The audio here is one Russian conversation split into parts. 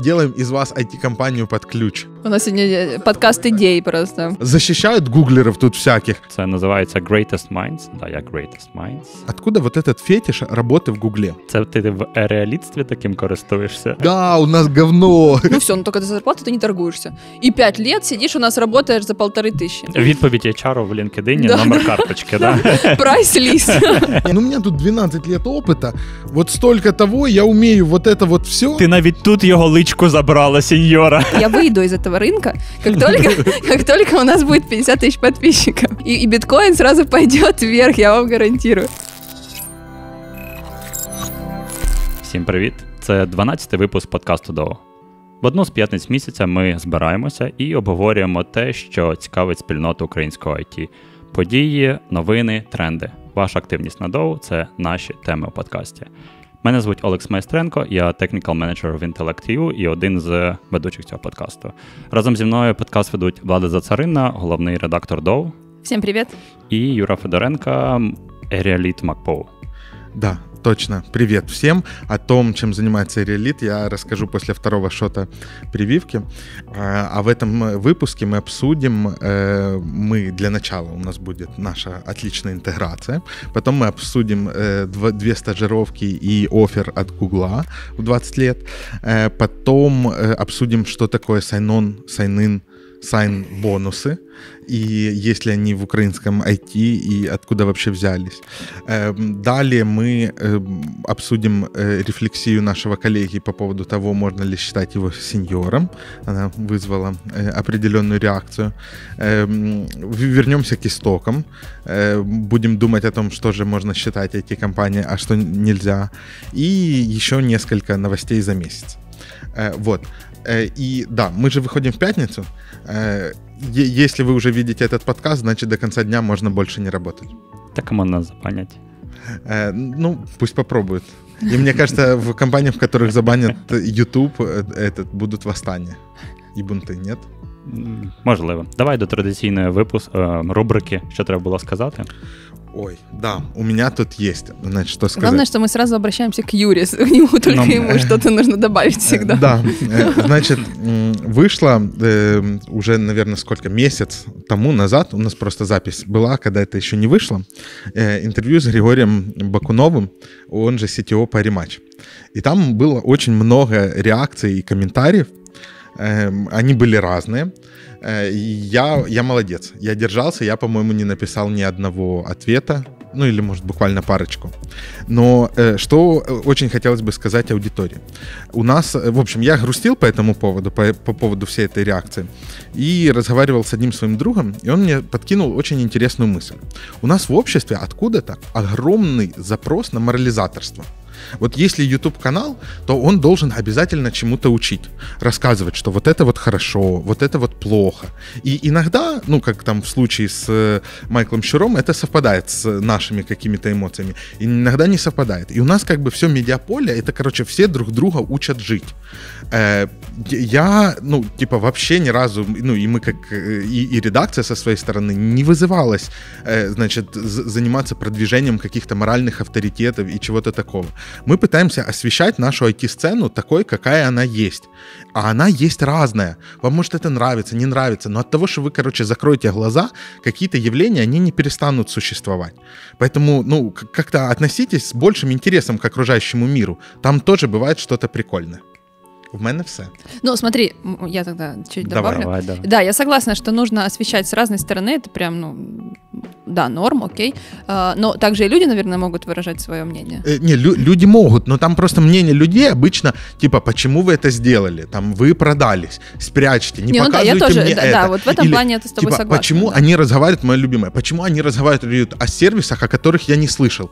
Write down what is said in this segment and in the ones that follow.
делаем из вас IT-компанию под ключ. У нас сегодня э, подкаст идей просто. Защищают гуглеров тут всяких. Это называется Greatest Minds. Да, я Greatest Minds. Откуда вот этот фетиш работы в гугле? Це ты в реалітстві таким користуєшся? Да, у нас говно. Ну все, ну только за зарплату ты не торгуешься. И пять лет сидишь у нас работаешь за полторы тысячи. Відповідь HR в LinkedIn, да, номер карточки, да? Прайс-лист. Ну, у меня тут 12 лет опыта, вот столько того, я умею вот это вот все. Ты навіть тут его лич тачку забрала, сеньора. Я выйду из этого рынка, как только, как только у нас будет 50 тысяч подписчиков. И, и биткоин сразу пойдет вверх, я вам гарантирую. Всім привіт! Це 12-й випуск подкасту ДО. В одну з п'ятниць місяця ми збираємося і обговорюємо те, що цікавить спільноту українського IT. Події, новини, тренди. Ваша активність на ДОУ – це наші теми у подкасті. Мене звуть Олекс Майстренко, я технікал менеджер в інтелектію і один з ведучих цього подкасту. Разом зі мною подкаст ведуть Влада Зацарина, головний редактор Доу. Всім привіт! І Юра Федоренка, Еріаліт Макпоу. Да, Точно. Привет всем. О том, чем занимается Релит, я расскажу после второго шота прививки. А, а в этом выпуске мы обсудим, э, мы для начала, у нас будет наша отличная интеграция, потом мы обсудим э, две стажировки и офер от Гугла в 20 лет, э, потом обсудим, что такое сайнон, сайнин, сайн-бонусы, и есть ли они в украинском IT, и откуда вообще взялись. Эм, далее мы эм, обсудим э, рефлексию нашего коллеги по поводу того, можно ли считать его сеньором. Она вызвала э, определенную реакцию. Эм, вернемся к истокам. Будем думать о том, что же можно считать эти компании, а что нельзя. И еще несколько новостей за месяц. Э, вот. Э, и да, мы же выходим в пятницу. Э, если вы уже видите этот подкаст, значит до конца дня можно больше не работать. Так ему нас забанять. Э, ну, пусть попробуют. И мне кажется, в компаниях, в которых забанят YouTube, этот, будут восстания. И бунты нет? Можливо. Давай до традиційної випуск рубрики, що треба було сказати. Ой, да, у меня тут есть. Значит, что сказать. Главное, что мы сразу обращаемся к Юре. К нему только Но... ему э, что-то нужно добавить э, всегда. Да, э, значит, вышло э, уже, наверное, сколько, месяц тому назад, у нас просто запись была, когда это еще не вышло, э, интервью с Григорием Бакуновым, он же CTO Паримач, И там было очень много реакций и комментариев, эм, они были разные. Э, я, я молодец. Я держался, я, по-моему, не написал ни одного ответа, ну или, может, буквально парочку. Но э, что э, очень хотелось бы сказать аудитории. У нас, э, в общем, я грустил по этому поводу, по, по поводу всей этой реакции, и разговаривал с одним своим другом, и он мне подкинул очень интересную мысль. У нас в обществе откуда-то огромный запрос на морализаторство. Вот если YouTube-канал, то он должен обязательно чему-то учить. Рассказывать, что вот это вот хорошо, вот это вот плохо. И иногда, ну, как там в случае с э, Майклом Щуром, это совпадает с нашими какими-то эмоциями. И иногда не совпадает. И у нас как бы все медиаполе, это, короче, все друг друга учат жить. Э, я, ну, типа, вообще ни разу, ну, и мы как, э, и, и редакция со своей стороны не вызывалась, значит, заниматься продвижением каких-то моральных авторитетов и чего-то такого. Мы пытаемся освещать нашу IT-сцену такой, какая она есть. А она есть разная. Вам может это нравится, не нравится, но от того, что вы, короче, закроете глаза, какие-то явления, они не перестанут существовать. Поэтому, ну, как-то относитесь с большим интересом к окружающему миру. Там тоже бывает что-то прикольное. В мене все. Ну, смотри, я тогда чуть добавлю. Давай, давай, давай. Да, я согласна, что нужно освещать с разной стороны, это прям, ну, да, норм, окей. А, но также и люди, наверное, могут выражать свое мнение. Э, не, лю- люди могут, но там просто мнение людей обычно, типа, почему вы это сделали? Там, вы продались, спрячьте, не, не показывайте ну, да, я тоже, да, это. Да, вот в этом Или, плане я с тобой типа, согласна. почему да. они разговаривают, мое любимое, почему они разговаривают о сервисах, о которых я не слышал?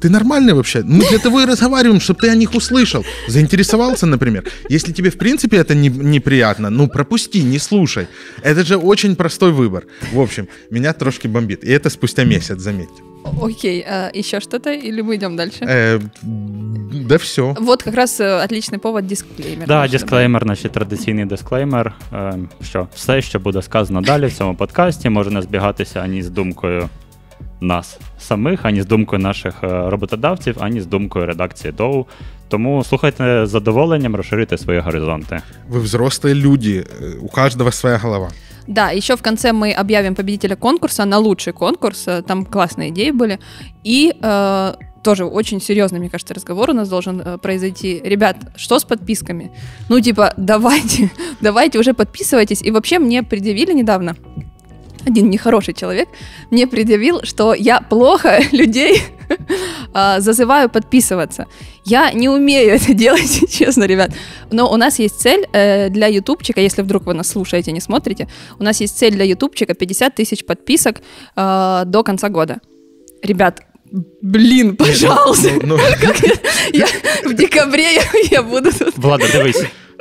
ты нормальный вообще? Мы для того и разговариваем, чтобы ты о них услышал. Заинтересовался, например. Если тебе, в принципе, это не, неприятно, ну, пропусти, не слушай. Это же очень простой выбор. В общем, меня трошки бомбит. И это спустя месяц, заметьте. Окей, а еще что-то или мы идем дальше? Э, да все. Вот как раз э, отличный повод дисклеймер. Да, дисклеймер, значить традиційний дисклеймер. Що э, все, що буде сказано далее в цьому подкасте, можно а не збігатися с думкой. нас самих, ані з думкою наших е, роботодавців, ані з думкою редакції ДОУ. Тому слухайте з задоволенням, расширите свои горизонты. Вы взрослые люди, е, у каждого своя голова. Да, еще в конце мы объявим победителя конкурса на лучший конкурс, е, там классные идеи были. И э, тоже очень серьезный, мне кажется, разговор у нас должен произойти. Ребят, что с подписками? Ну, типа, давайте, давайте уже подписывайтесь. И вообще мне предъявили недавно один нехороший человек мне предъявил, что я плохо людей а, зазываю подписываться. Я не умею это делать, честно, ребят. Но у нас есть цель э, для ютубчика, если вдруг вы нас слушаете, не смотрите, у нас есть цель для ютубчика 50 тысяч подписок э, до конца года. Ребят, блин, ну, пожалуйста. Нет, ну, ну, ну. Я, в декабре я, я буду тут. Влада, давай.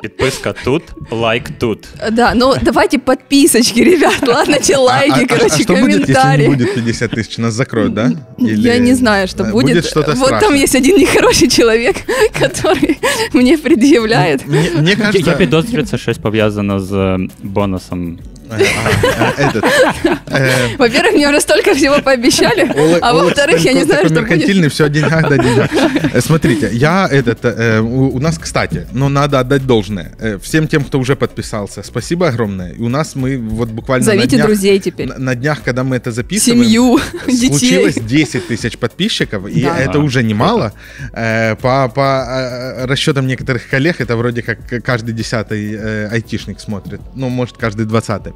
Подписка тут, лайк тут. Да, ну давайте подписочки, ребят. А, Ладно, те а, а, лайки, а, короче, а что комментарии. Будет, если не будет 50 тысяч, нас закроют, да? Или... Я не знаю, что будет. будет что вот страшное. там есть один нехороший человек, который мне предъявляет. Мне, мне кажется... Я підозрюю, це щось пов'язано с э, бонусом Э, Во-первых, мне уже столько всего пообещали, а во-вторых, я не знаю, что меркантильный, все о деньгах да деньгах. Смотрите, я этот, э, у нас, кстати, но надо отдать должное. Э, всем тем, кто уже подписался, спасибо огромное. И у нас мы вот буквально Зовите друзей теперь. На днях, когда мы это записываем, Семью, случилось 10 тысяч подписчиков, и это уже немало. По расчетам некоторых коллег, это вроде как каждый десятый айтишник смотрит. Ну, может, каждый двадцатый.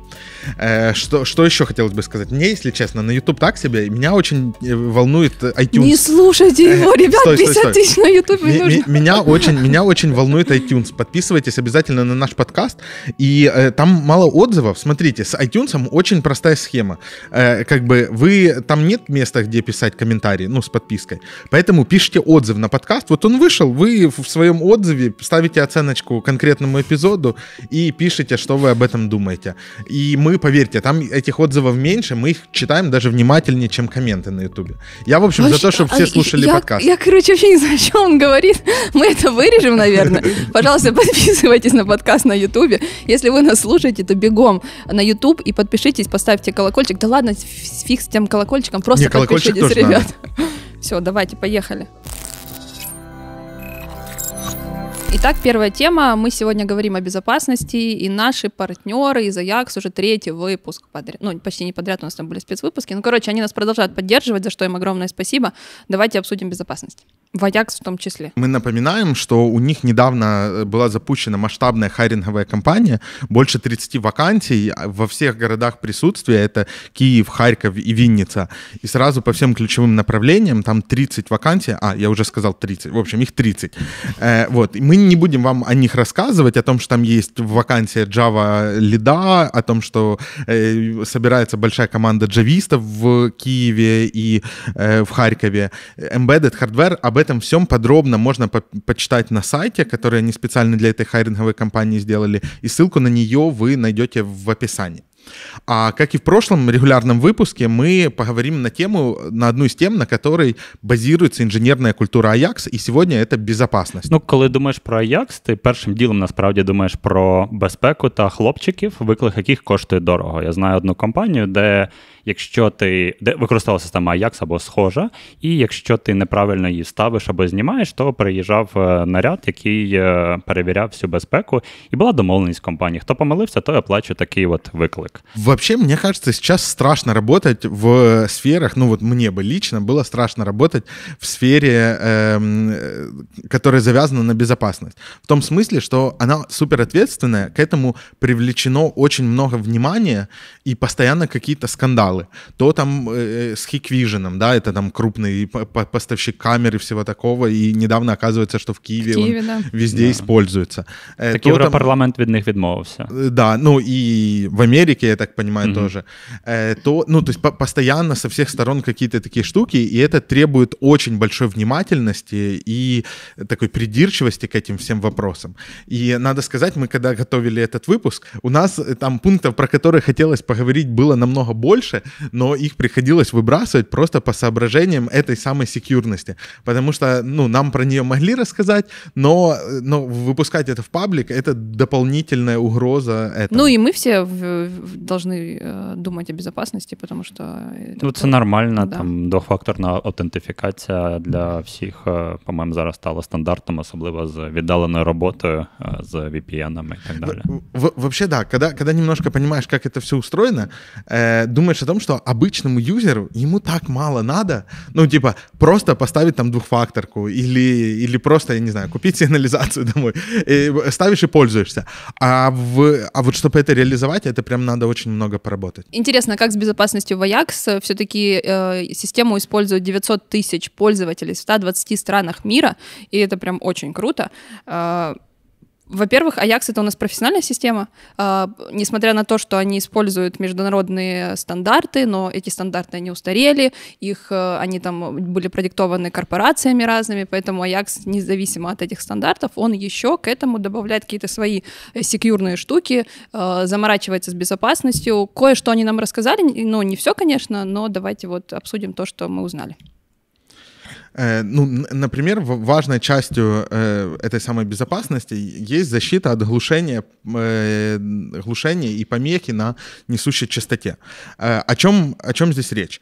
Э, что, что еще хотелось бы сказать? Мне, если честно, на YouTube так себе, меня очень э, волнует э, iTunes. Не слушайте его, ребят, стой, 50 стой, стой. тысяч на YouTube не нужно. Меня очень, меня очень волнует iTunes. Подписывайтесь обязательно на наш подкаст. И э, там мало отзывов. Смотрите, с iTunes очень простая схема. Э, как бы вы... Там нет места, где писать комментарии, ну, с подпиской. Поэтому пишите отзыв на подкаст. Вот он вышел, вы в своем отзыве ставите оценочку конкретному эпизоду и пишите, что вы об этом думаете. И мы, поверьте, там этих отзывов меньше, мы их читаем даже внимательнее, чем комменты на Ютубе. Я, в общем, ну, вообще, за то, чтобы а, все слушали я, подкаст. Я, короче, вообще не знаю, о чем он говорит. Мы это вырежем, наверное. Пожалуйста, подписывайтесь на подкаст на Ютубе. Если вы нас слушаете, то бегом на Ютуб и подпишитесь, поставьте колокольчик. Да ладно, фиг с тем колокольчиком, просто Мне подпишитесь, ребят. Надо. Все, давайте, поехали. Итак, первая тема. Мы сегодня говорим о безопасности, и наши партнеры из Аякс уже третий выпуск подряд. Ну, почти не подряд, у нас там были спецвыпуски. Ну, короче, они нас продолжают поддерживать, за что им огромное спасибо. Давайте обсудим безопасность. В Аякс в том числе. Мы напоминаем, что у них недавно э, была запущена масштабная хайринговая кампания, больше 30 вакансий а во всех городах присутствия, это Киев, Харьков и Винница. И сразу по всем ключевым направлениям, там 30 вакансий, а, я уже сказал 30, в общем, их 30. Э, вот, и мы не будем вам о них рассказывать, о том, что там есть вакансия Java лида, о том, что э, собирается большая команда джавистов в Киеве и э, в Харькове. Embedded Hardware, об этом всем подробно можно по почитать на сайте, который они специально для этой хайринговой компании сделали, и ссылку на нее вы найдете в описании. А как и в прошлом регулярном выпуске, мы поговорим на тему, на одну из тем, на которой базируется инженерная культура Ajax, и сегодня это безопасность. Ну, когда думаешь про Ajax, Аякс, ти першим ділом насправді думаешь про безпеку та хлопчиків, виклик яких коштує дорого. Я знаю одну компанію, де якщо ти використовувала система Ajax або схожа, і якщо ти неправильно її ставиш або знімаєш, то приїжджав наряд, який перевіряв всю безпеку, і була домовленість компанії. Хто помилився, той оплачує такий от виклик. Вообще, мне кажется, сейчас страшно работать в э, сферах. Ну, вот мне бы лично было страшно работать в сфере, эм, э, которая завязана на безопасность. В том смысле, что она супер ответственная, к этому привлечено очень много внимания и постоянно какие-то скандалы каналы, то там э, э с Hikvision, да, это там крупный поставщик камер и всего такого, и недавно оказывается, что в Киеве, в Киеве он да. везде да. используется. Э, так то там, від них відмовився. Да, ну и в Америке, я так понимаю, угу. тоже. Э, то, ну, то есть по постоянно со всех сторон какие-то такие штуки, и это требует очень большой внимательности и такой придирчивости к этим всем вопросам. И надо сказать, мы когда готовили этот выпуск, у нас э, там пунктов, про которые хотелось поговорить, было намного больше, но их приходилось выбрасывать просто по соображениям этой самой секьюрности, потому что, ну, нам про нее могли рассказать, но, но выпускать это в паблик — это дополнительная угроза этому. Ну и мы все в, в, должны э, думать о безопасности, потому что... Это ну, это нормально, да. там двохфакторна аутентифікація для всіх, э, по моему зараз стала стандартом, особливо з віддаленою роботою, за VPN и так далее. В, вообще, да, когда, когда немножко понимаешь, как это все устроено, э, думаешь о том, что обычному юзеру ему так мало надо, ну, типа, просто поставить там двухфакторку или, или просто, я не знаю, купить сигнализацию домой. И ставишь и пользуешься. А, в, а вот чтобы это реализовать, это прям надо очень много поработать. Интересно, как с безопасностью в Ajax? Э, Все-таки э, систему используют 900 тысяч пользователей в 120 странах мира, и это прям очень круто. Э, во-первых, Аякс это у нас профессиональная система. А, несмотря на то, что они используют международные стандарты, но эти стандарты они устарели, их э, они там были продиктованы корпорациями разными, поэтому Аякс независимо от этих стандартов, он еще к этому добавляет какие-то свои э, секьюрные штуки, а, заморачивается с безопасностью. Кое-что они нам рассказали, ну не все, конечно, но давайте вот обсудим то, что мы узнали. Э, ну, например, важной частью э, этой самой безопасности есть защита от глушения, э, глушения и помехи на несущей частоте. О чем, о чем здесь речь?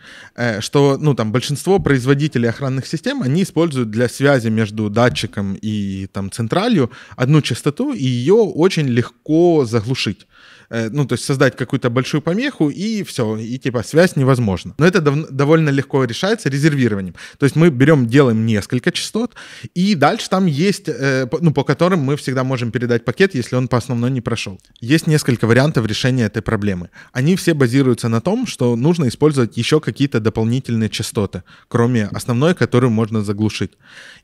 Что, ну, там, большинство производителей охранных систем, они используют для связи между датчиком и там централью одну частоту, и ее очень легко заглушить. Э, ну, то есть создать какую-то большую помеху, и все, и типа связь невозможна. Но это дов- довольно легко решается резервированием. То есть мы берем, делаем несколько частот, и дальше там есть, э, ну, по которым мы всегда можем передать пакет, если он по основной не прошел. Есть несколько вариантов решения этой проблемы. Они все базируются на том, что нужно использовать еще какие-то дополнительные частоты, кроме основной, которую можно заглушить.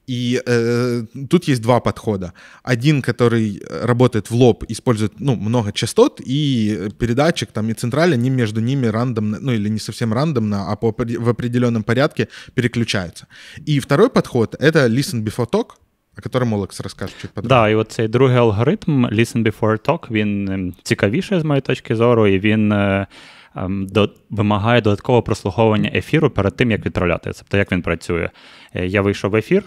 И э, тут есть два подхода. Один, который э, работает в лоб, использует ну, много частот и передатчик, там, и централь, они между ними рандомно, ну или не совсем рандомно, а по, в определенном порядке переключаются. И второй подход это listen before talk, о котором Олекс расскажет чуть подробнее. Да, і от цей другий алгоритм listen before talk, він цікавіший з моєї точки зору, і він до, вимагає додаткового прослуховування ефіру перед тим, як відправляти. Тобто, як він працює. Я вийшов в ефір.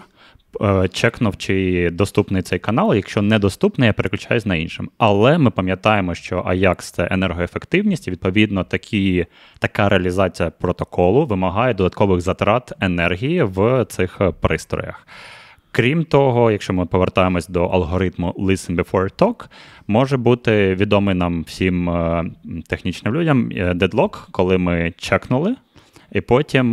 Е, чекнув, чи доступний цей канал. Якщо недоступний, я переключаюсь на іншим. Але ми пам'ятаємо, що Ajax – це енергоефективність, і відповідно такі, така реалізація протоколу вимагає додаткових затрат енергії в цих е, пристроях. Крім того, якщо ми повертаємось до алгоритму Listen Before Talk, може бути відомий нам всім е, технічним людям дедлок, коли ми чекнули. І потім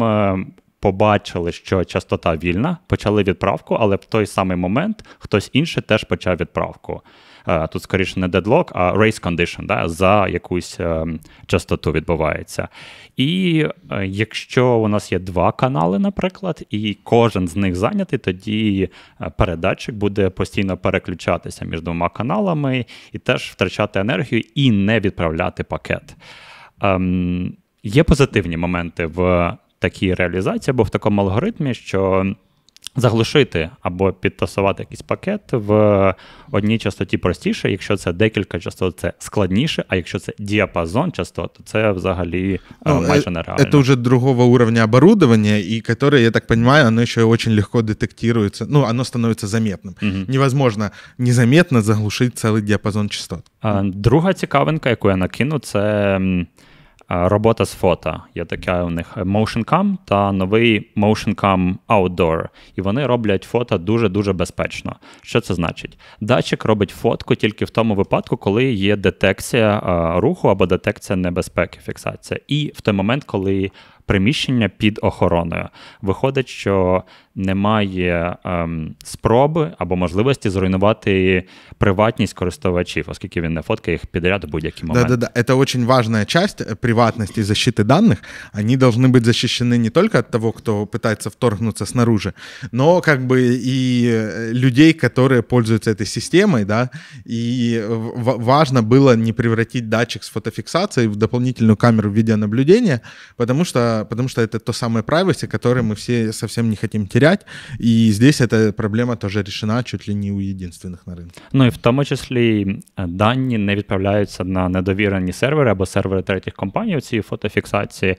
побачили, що частота вільна, почали відправку, але в той самий момент хтось інший теж почав відправку. Е, тут скоріше не дедлок, а race condition, да, за якусь е, частоту відбувається. І е, якщо у нас є два канали, наприклад, і кожен з них зайнятий, тоді передатчик буде постійно переключатися між двома каналами і теж втрачати енергію і не відправляти пакет. Ем, є позитивні моменти в такій реалізації або в такому алгоритмі, що. Заглушити або підтасувати якийсь пакет в одній частоті простіше, якщо це декілька частот, це складніше, а якщо це діапазон частот, то це взагалі е, ну, е, майже нереально. Це вже другого уровня оборудовання, і яке, я так розумію, воно ще очень легко детектируется, ну, оно становится заметным. Угу. Невозможно незаметно заглушити цілий діапазон частот. Друга цікавинка, яку я накину, це Е, робота з фото є така у них е, motion cam та новий motion cam Outdoor. І вони роблять фото дуже-дуже безпечно. Що це значить? Датчик робить фотку тільки в тому випадку, коли є детекція е, руху або детекція небезпеки, фіксація. І в той момент, коли приміщення під охороною, виходить, що немає ем, спроби або можливості зруйнувати приватність користувачів, оскільки він не фоткає їх підряд в будь-який момент. Да, да, да. Это очень важная часть приватности и защиты данных. Они должны быть защищены не только от того, кто пытается вторгнуться снаружи, но как бы и людей, которые пользуются этой системой, да, и важно было не превратить датчик с фотофиксацией в дополнительную камеру видеонаблюдения, потому что, потому что это то самое privacy, которое мы все совсем не хотим терять терять. И здесь эта проблема тоже решена чуть ли не у единственных на рынке. Ну и в том числе э, данные не отправляются на недоверенные сервери або сервери третьих компаний, у цій фотофіксації.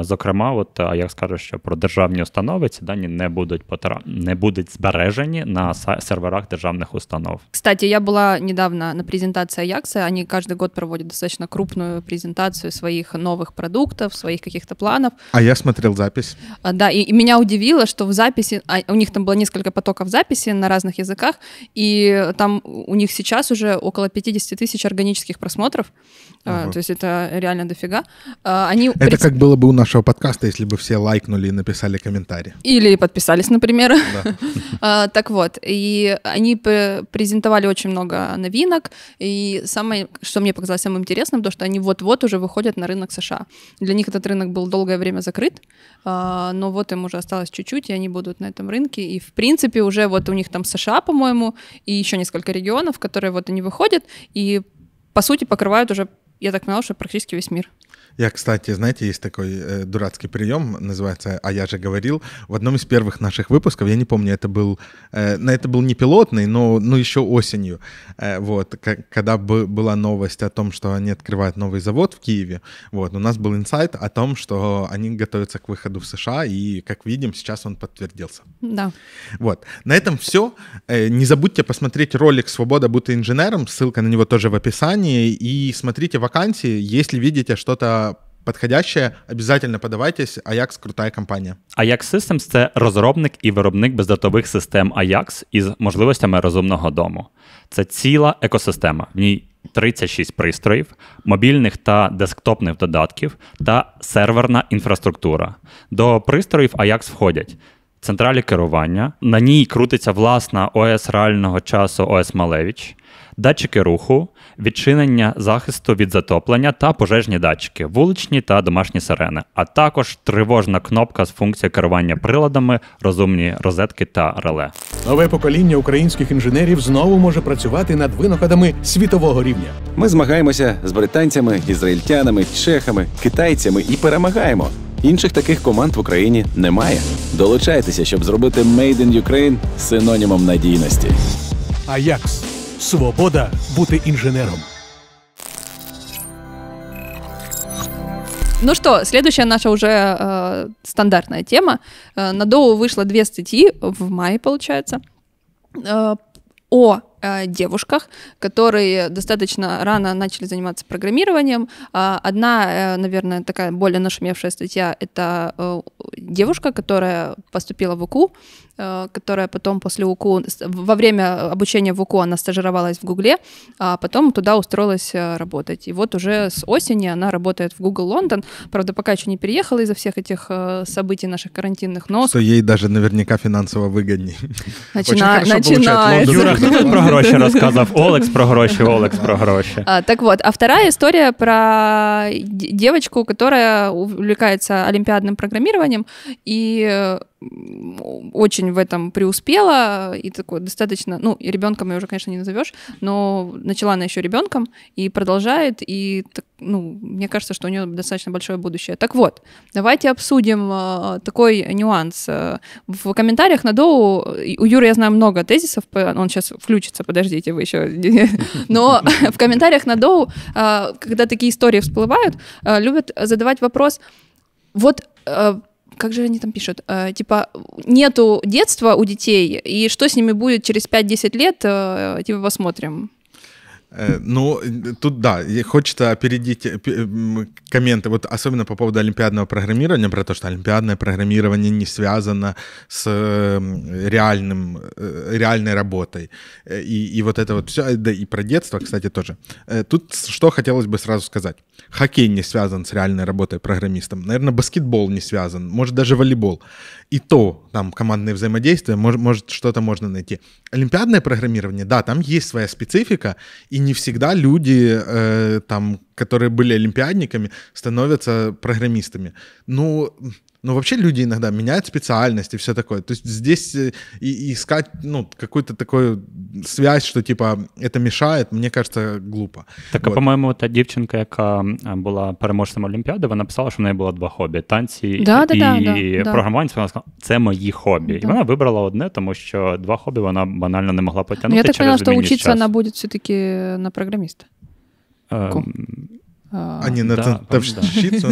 Зокрема, от а як скажу, что про державные установки, ці дані не будут потра... не будут сбережены на серверах державных установ. Кстати, я была недавно на презентации Аякса. Они каждый год проводят достаточно крупную презентацию своих новых продуктов, своих каких-то планов. А я смотрел запись. А, да, и, и меня удивило, что в, записи записи, а у них там было несколько потоков записи на разных языках, и там у них сейчас уже около 50 тысяч органических просмотров, а, ага. то есть это реально дофига. А, они это пред... как было бы у нашего подкаста, если бы все лайкнули и написали комментарий. Или подписались, например. Да. А, так вот, и они презентовали очень много новинок, и самое, что мне показалось самым интересным, то, что они вот-вот уже выходят на рынок США. Для них этот рынок был долгое время закрыт, но вот им уже осталось чуть-чуть, и они будут будут на этом рынке. И, в принципе, уже вот у них там США, по-моему, и еще несколько регионов, которые вот они выходят, и, по сути, покрывают уже я так поняла, что практически весь мир. Я, кстати, знаете, есть такой э, дурацкий прием, называется «А я же говорил». В одном из первых наших выпусков, я не помню, это был, э, на это был не пилотный, но, но еще осенью, э, вот, к- когда бы была новость о том, что они открывают новый завод в Киеве, вот, у нас был инсайт о том, что они готовятся к выходу в США, и, как видим, сейчас он подтвердился. Да. Вот. На этом все. Э, не забудьте посмотреть ролик «Свобода, будто инженером», ссылка на него тоже в описании, и смотрите вакансии. Если видите что-то Подходяще, обязательно подавайтесь. Ajax — крута компанія. Ajax Systems — це розробник і виробник бездатових систем Ajax із можливостями розумного дому. Це ціла екосистема. В ній 36 пристроїв, мобільних та десктопних додатків та серверна інфраструктура. До пристроїв Ajax входять. Централі керування, на ній крутиться власна ОС реального часу ОС Малевич, датчики руху, відчинення захисту від затоплення та пожежні датчики, вуличні та домашні сирени, а також тривожна кнопка з функцією керування приладами, розумні розетки та реле. Нове покоління українських інженерів знову може працювати над винаходами світового рівня. Ми змагаємося з британцями, ізраїльтянами, чехами, китайцями і перемагаємо. Інших таких команд в Україні немає. Долучайтеся, щоб зробити «Made in Ukraine» синонімом надійності. Аякс Свобода бути инженером. Ну что, следующая наша уже э, стандартная тема. Э, на Доу вышло две статьи в мае, получается, э, о Э, девушках, которые достаточно рано начали заниматься программированием. А, одна, э, наверное, такая более нашумевшая статья — это э, девушка, которая поступила в УКУ, которая потом после УКУ, во время обучения в УКУ она стажировалась в Гугле, а потом туда устроилась работать. И вот уже с осени она работает в Google Лондон. Правда, пока еще не переехала из-за всех этих событий наших карантинных, но... Что ей даже наверняка финансово выгоднее. Начина... Очень хорошо Начинается гроші розказав. Олекс про гроші, Олекс про гроші. А, так вот, а вторая история про девочку, которая увлекается олимпиадным программированием и э, очень в этом преуспела и такой достаточно, ну, и ребенком ее уже, конечно, не назовешь, но начала она еще ребенком и продолжает, и, ну, мне кажется, что у нее достаточно большое будущее. Так вот, давайте обсудим э, такой нюанс. Э, в комментариях на Доу, э, у Юры я знаю много тезисов, он сейчас включится, подождите, вы еще, но в комментариях на Доу, когда такие истории всплывают, любят задавать вопрос, вот как же они там пишут, э, типа, нету детства у детей, и что с ними будет через 5-10 лет, э, типа, посмотрим. Э, ну, тут да, хочется опередить э, комменты, вот особенно по поводу олимпиадного программирования, про то, что олимпиадное программирование не связано с э, реальным, реальной работой. И, и вот это вот все, да и про детство, кстати, тоже. Тут что хотелось бы сразу сказать. Хоккей не связан с реальной работой программистом. Наверное, баскетбол не связан, может даже волейбол и то там командное взаимодействие, может, может что-то можно найти. Олимпиадное программирование, да, там есть своя специфика, и не всегда люди, э, там, которые были олимпиадниками, становятся программистами. Ну, но ну, вообще люди иногда меняют специальность и все такое. То есть здесь э, и, и искать ну, какую-то такую связь, что типа это мешает, мне кажется, глупо. Так, а, вот. а, по-моєму, та дівчинка, яка була переможцем Олімпіади, вона писала, що в неї було два хобі: танці да, і, да, да, і да, програмування. Вона сказала, це мої хобі. Да. І вона вибрала одне, тому що два хобі вона банально не могла потягнути. Ну, я так поняла, що вчитися вона буде все-таки на програміста. Эм, А ні, на ну, да, танцівщицю?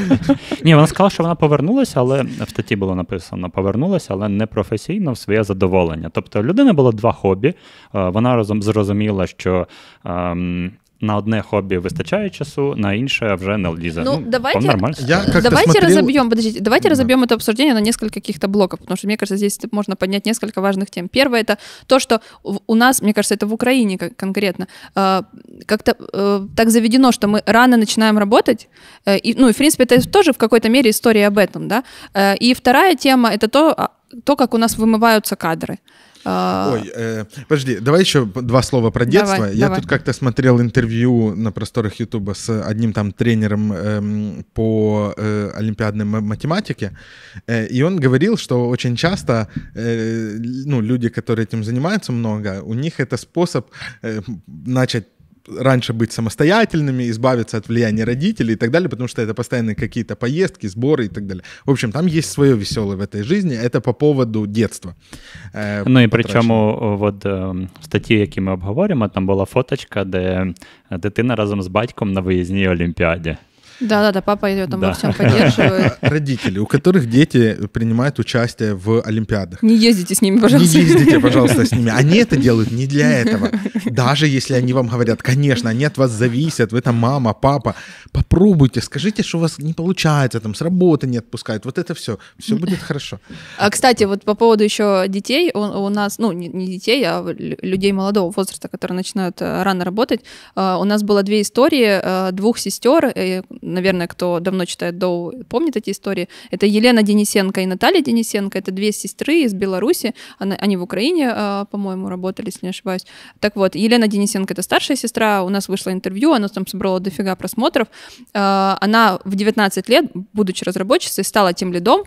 Ні, вона сказала, що вона повернулася, але в статті було написано: повернулася, але не професійно в своє задоволення. Тобто, людина було два хобі. Вона розум зрозуміла, що ем, на одне хобі вистачає часу, на інше вже не лізе. Ну, ну давайте, нормально. Я давайте смотрел... разобьем, подождите, давайте да. разобьем это обсуждение на несколько каких-то блоков, потому что, мне кажется, здесь можно поднять несколько важных тем. Первое — это то, что у нас, мне кажется, это в Украине конкретно, а, как-то э, так заведено, что мы рано начинаем работать, э, и, ну, и, в принципе, это тоже в какой-то мере история об этом, да. Э, и вторая тема — это то, а, то, как у нас вымываются кадры. А, Ой, э, подожди, давай еще два слова про детство. Давай, Я давай. тут как-то смотрел интервью на просторах Ютуба с одним там тренером э, по э, олимпиадной математике, э, и он говорил, что очень часто э, ну, люди, которые этим занимаются много, у них это способ э, начать раньше быть самостоятельными, избавиться от влияния родителей и так далее, потому что это постоянные какие-то поездки, сборы и так далее. В общем, там есть свое веселое в этой жизни. Это по поводу детства. Э, ну і причому от, в э, статті, які ми обговорюємо, а там была фоточка, де э, дитина разом с батьком на виїзній олимпиаде. Да, да, да, папа идет, там да. во всем поддерживает. Родители, у которых дети принимают участие в Олимпиадах. Не ездите с ними, пожалуйста. Не ездите, пожалуйста, с ними. Они это делают не для этого. Даже если они вам говорят, конечно, они от вас зависят, вы там мама, папа, попробуйте, скажите, что у вас не получается, там с работы не отпускают, вот это все, все будет хорошо. А, кстати, вот по поводу еще детей, у, у нас, ну, не, не детей, а людей молодого возраста, которые начинают э, рано работать, э, у нас было две истории э, двух сестер, наверное, кто давно читает Доу, помнит эти истории. Это Елена Денисенко и Наталья Денисенко. Это две сестры из Беларуси. они в Украине, а, по-моему, работали, если не ошибаюсь. Так вот, Елена Денисенко — это старшая сестра. У нас вышло интервью, она там собрала дофига просмотров. А, она в 19 лет, будучи разработчицей, стала тем лидом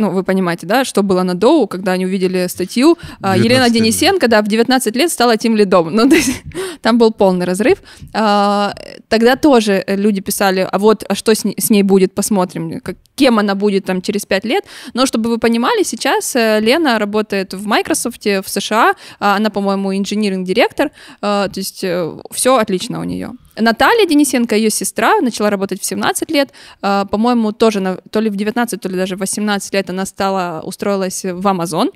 ну, вы понимаете, да, что было на Доу, когда они увидели статью. А, Елена Денисенко, да, в 19 лет стала тем лидом. Ну, то есть, там был полный разрыв. А, тогда тоже люди писали, а вот, а что с ней, будет, посмотрим, кем она будет там через пять лет. Но чтобы вы понимали, сейчас э, Лена работает в Microsoft, в США, а, она, по-моему, инжиниринг-директор, а, то есть э, все отлично у нее. Наталья Денисенко, ее сестра, начала работать в 17 лет. А, по-моему, тоже на, то ли в 19, то ли даже в 18 лет она стала, устроилась в Amazon.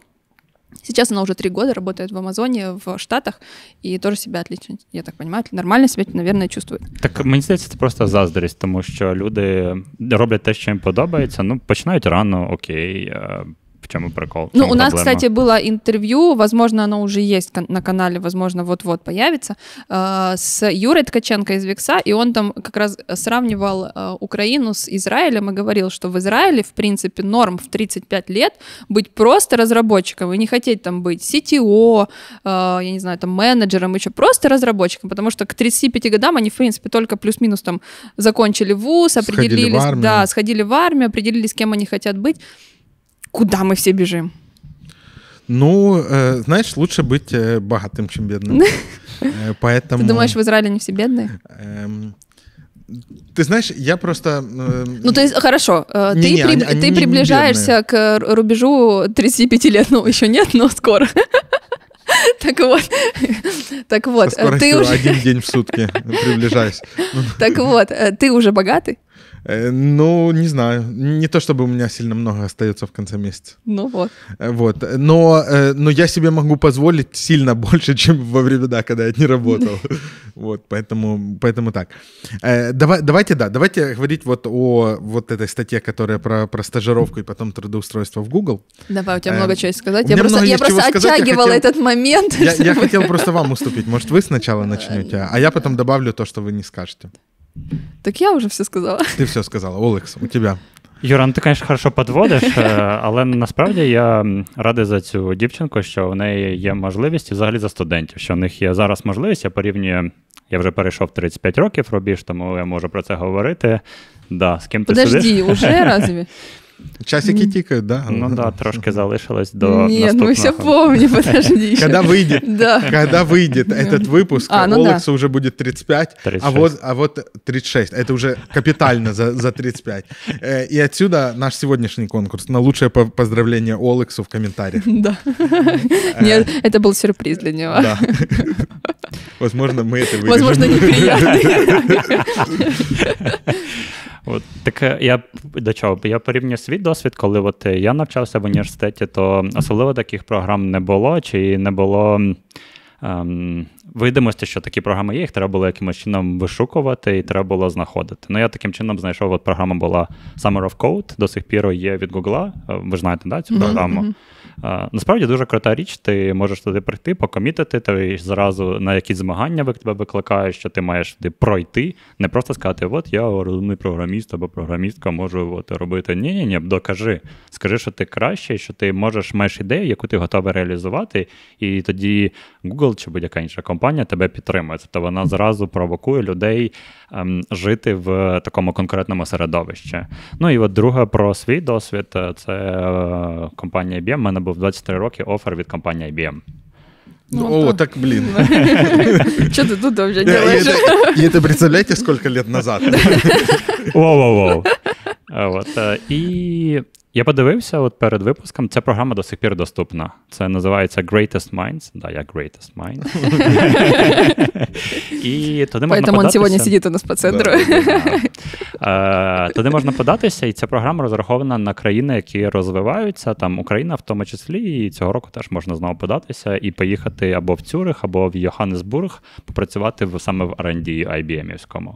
Сейчас она уже три года работает в Амазоне, в Штатах, и тоже себя отлично, я так понимаю, нормально себе, наверное, чувствує. Так мені здається, це просто заздрість, тому що люди роблять те, що їм подобається. Ну, починають рано, окей, е, в чем и прикол. Ну, у проблема. нас, кстати, было интервью, возможно, оно уже есть на канале, возможно, вот-вот появится, э, с Юрой Ткаченко из Викса, и он там как раз сравнивал э, Украину с Израилем и говорил, что в Израиле, в принципе, норм в 35 лет быть просто разработчиком и не хотеть там быть CTO, э, я не знаю, там менеджером, еще просто разработчиком, потому что к 35 годам они, в принципе, только плюс-минус там закончили вуз, определились, сходили да, сходили в армию, определились, кем они хотят быть куда мы все бежим? Ну, э, знаешь, лучше быть э, богатым, чем бедным. Э, поэтому... Ты думаешь, в Израиле не все бедные? Эм... Ты знаешь, я просто... Э, ну, то есть, хорошо, э, ты, при, они, ты они приближаешься к рубежу 35 лет, ну, еще нет, но скоро. Так вот, так вот, ты уже... один день в сутки приближаюсь. Так вот, э, ты уже богатый? Э, ну, не знаю. Не то чтобы у меня сильно много остается в конце месяца. Ну вот. Э, вот. Но, э, но я себе могу позволить сильно больше, чем во времена, когда я не работал. Вот, поэтому, поэтому так. Давай, давайте, да, давайте говорить вот о вот этой статье, которая про, про стажировку и потом трудоустройство в Google. Давай, у тебя много чего сказать. Я просто, я просто оттягивала этот момент. Я хотел просто вам уступить. Может, вы сначала начнете, а я потом добавлю то, что вы не скажете. Так я вже все сказала. Ти все сказала, Олекс, у тебе. Юра, ну ти, звісно, хорошо підводиш, е, але насправді я радий за цю дівчинку, що в неї є можливість і взагалі за студентів, що в них є зараз можливість, я порівнюю, я вже перейшов 35 років робіш, тому я можу про це говорити. Да, з ким Подожди, ти сидиш? уже разві? Часики тікають, да? Ну да, трошки залишилось до Ні, ну наступного. ми все повні, подожди. Когда выйдет? да. когда выйдет этот выпуск, а, ну Олексу да. уже буде 35, 36. а вот, а вот 36. Это уже капитально за, за 35. Э, и отсюда наш сегодняшний конкурс на лучшее поздравление Олексу в комментариях. Да. Э. Нет, это был сюрприз для него. Да. Возможно, мы это вырежем. Возможно, неприятно. От таке э, я до чого я порівнюю свій досвід, коли от е, я навчався в університеті, то особливо таких програм не було, чи не було ем, видимості, що такі програми є, їх треба було якимось чином вишукувати і треба було знаходити. Ну я таким чином знайшов. От програма була Summer of Code, до сих пір є від Google. Е, ви знаєте, да, цю програму. Mm-hmm. Насправді дуже крута річ, ти можеш туди прийти, покомітити, ти зразу на якісь змагання тебе викликають, що ти маєш туди пройти, не просто сказати, от я розумний програміст або програмістка можу от, робити. Ні, ні, ні, докажи. Скажи, що ти краще, що ти можеш маєш ідею, яку ти готовий реалізувати, і тоді Google чи будь-яка інша компанія тебе підтримує. Тобто вона зразу провокує людей. Ем, жити в такому конкретному середовищі. Ну і от друге про свій досвід е, це е, компанія IBM. У мене був 23 роки офер від компанії IBM. Ну, О, так, так блин. Что ты тут е, вообще делаешь? И это представляете, сколько лет назад? Воу-воу-воу. Вот. Я подивився от перед випуском. Ця програма до сих пір доступна. Це називається Greatest Minds. Да, я Greatest Minds. І туди можна Поэтому он сьогодні сидить у нас по центру. Е, туди можна податися, і ця програма розрахована на країни, які розвиваються. Там Україна в тому числі, і цього року теж можна знову податися і поїхати або в Цюрих, або в Йоханнесбург попрацювати в саме в R&D IBM-івському.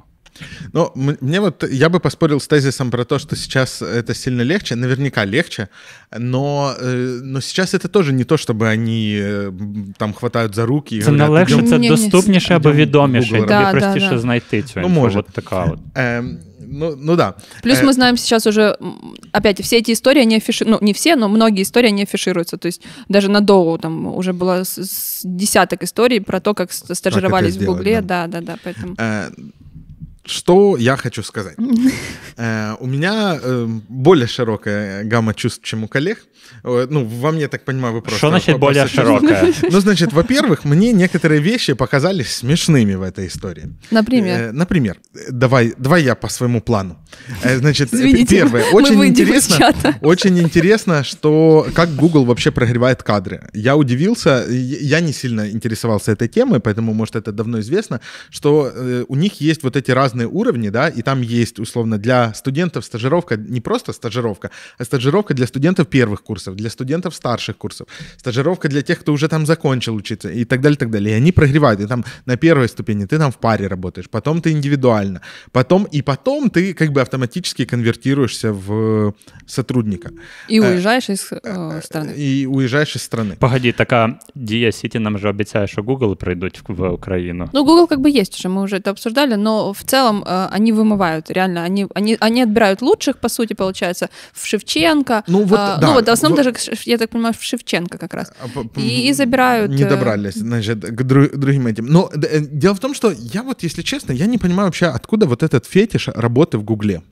Ну, мне вот, я бы поспорил с тезисом про то, что сейчас это сильно легче, наверняка легче, но, э, но сейчас это тоже не то, чтобы они э, там хватают за руки. і Це не говорять, легше, «Ідем це Ні-ні. доступніше або Йдемо в Да, да, да. знайти цю Ну, может може. От така от. Эм, ну, ну да. Плюс э, мы знаем сейчас уже, опять, все эти истории, не афиши... ну, не все, но многие истории не афишируются. То есть даже на Доу там уже было с- десяток историй про то, как стажировались в сделать, Гугле. Да, да, да, поэтому. Е, что я хочу сказать? Э, у меня э, более широкая гамма чувств, чем у коллег. Э, ну, во мне, так понимаю, вы просто... Что значит более широкая? Ну, значит, во-первых, мне некоторые вещи показались смешными в этой истории. Например? Например. Давай, давай я по своему плану. Значит, первое. Очень интересно, очень интересно, что как Google вообще прогревает кадры. Я удивился, я не сильно интересовался этой темой, поэтому, может, это давно известно, что у них есть вот эти разные разные уровни, да, и там есть, условно, для студентов стажировка, не просто стажировка, а стажировка для студентов первых курсов, для студентов старших курсов, стажировка для тех, кто уже там закончил учиться и так далее, так далее. И они прогревают, и там на первой ступени ты там в паре работаешь, потом ты индивидуально, потом и потом ты как бы автоматически конвертируешься в сотрудника. И э, уезжаешь из э, э, страны. И уезжаешь из страны. Погоди, така Дія Сіті нам же обіцяє, что Google прийдуть в Украину. Ну, Google как бы есть уже, мы уже это обсуждали, но в целом целом э, они вымывают, реально, они, они, они отбирают лучших, по сути, получается, в Шевченко. Ну вот, э, да, ну, вот в основном вот, даже, я так понимаю, в Шевченко как раз. А, и, и забирают... Не э, добрались, значит, к друг, другим этим. Но э, дело в том, что я вот, если честно, я не понимаю вообще, откуда вот этот фетиш работы в Гугле.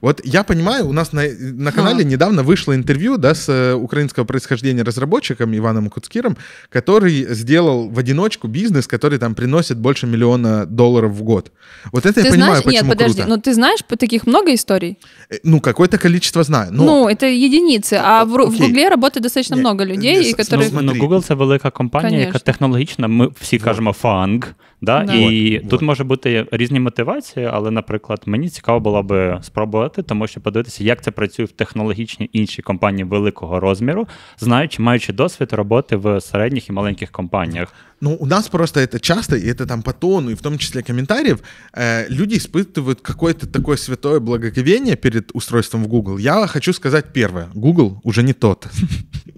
Вот я понимаю, у нас на, на канале а. недавно вышло интервью да, с э, украинского происхождения разработчиком Иваном Куцкиром, который сделал в одиночку бизнес, который там приносит больше миллиона долларов в год. Вот это ты я знаешь, понимаю, почему Нет, подожди, круто. но ну ты знаешь, по таких много историй? Э, ну, какое-то количество знаю. Но... Ну, это единицы, а в, okay. в Гугле работает достаточно нет, много людей, нет, и которые... Ну, ну, Google — это великая компания, Конечно. яка технологічна, ми всі кажемо фанг, Да? да. І вот, тут вот. може бути різні мотивації, але, наприклад, мені цікаво було би спробувати, тому що подивитися, як це працює в технологічній іншій компанії великого розміру, знаючи, маючи досвід роботи в середніх і маленьких компаніях. Ну, у нас просто это часто, и это там по тону, и в том числе комментариев, э, люди испытывают какое-то такое святое благоговение перед устройством в Google. Я хочу сказать первое. Google уже не тот.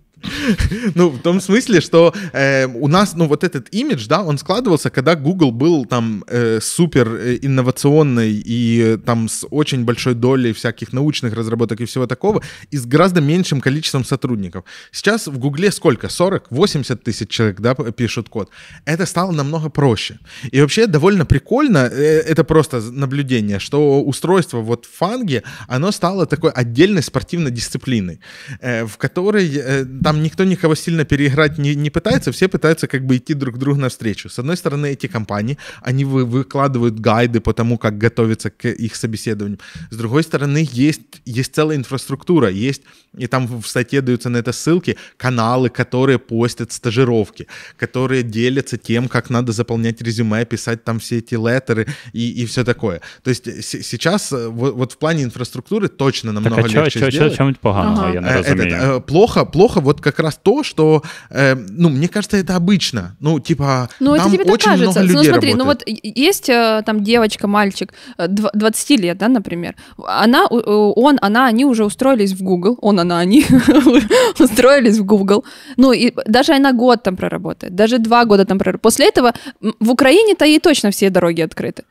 Ну, в том смысле, что э, у нас, ну, вот этот имидж, да, он складывался, когда Google был там э, супер э, инновационный и э, там с очень большой долей всяких научных разработок и всего такого, и с гораздо меньшим количеством сотрудников. Сейчас в Гугле сколько? 40? 80 тысяч человек, да, пишут код. Это стало намного проще. И вообще довольно прикольно, э, это просто наблюдение, что устройство вот фанги, оно стало такой отдельной спортивной дисциплиной, э, в которой э, там там никто никого сильно переиграть не, не пытается, все пытаются как бы идти друг другу навстречу. С одной стороны, эти компании, они вы, выкладывают гайды по тому, как готовиться к их собеседованию. С другой стороны, есть, есть целая инфраструктура, есть, и там в статье даются на это ссылки, каналы, которые постят стажировки, которые делятся тем, как надо заполнять резюме, писать там все эти леттеры и, и все такое. То есть э, сейчас э, вот, вот в плане инфраструктуры точно намного так, а легче чё, сделать. Так а чё, чё, чё, чё, погано, плохо, плохо вот как раз то, что, э, ну, мне кажется, это обычно. Ну, типа, ну, там это тебе так очень кажется. много ну, людей Ну, смотри, работает. ну вот есть э, там девочка, мальчик, 20 э, лет, да, например, она, э, он, она, они уже устроились в Google, он, она, они устроились в Google, ну, и даже она год там проработает, даже два года там проработает. После этого в Украине-то ей точно все дороги открыты.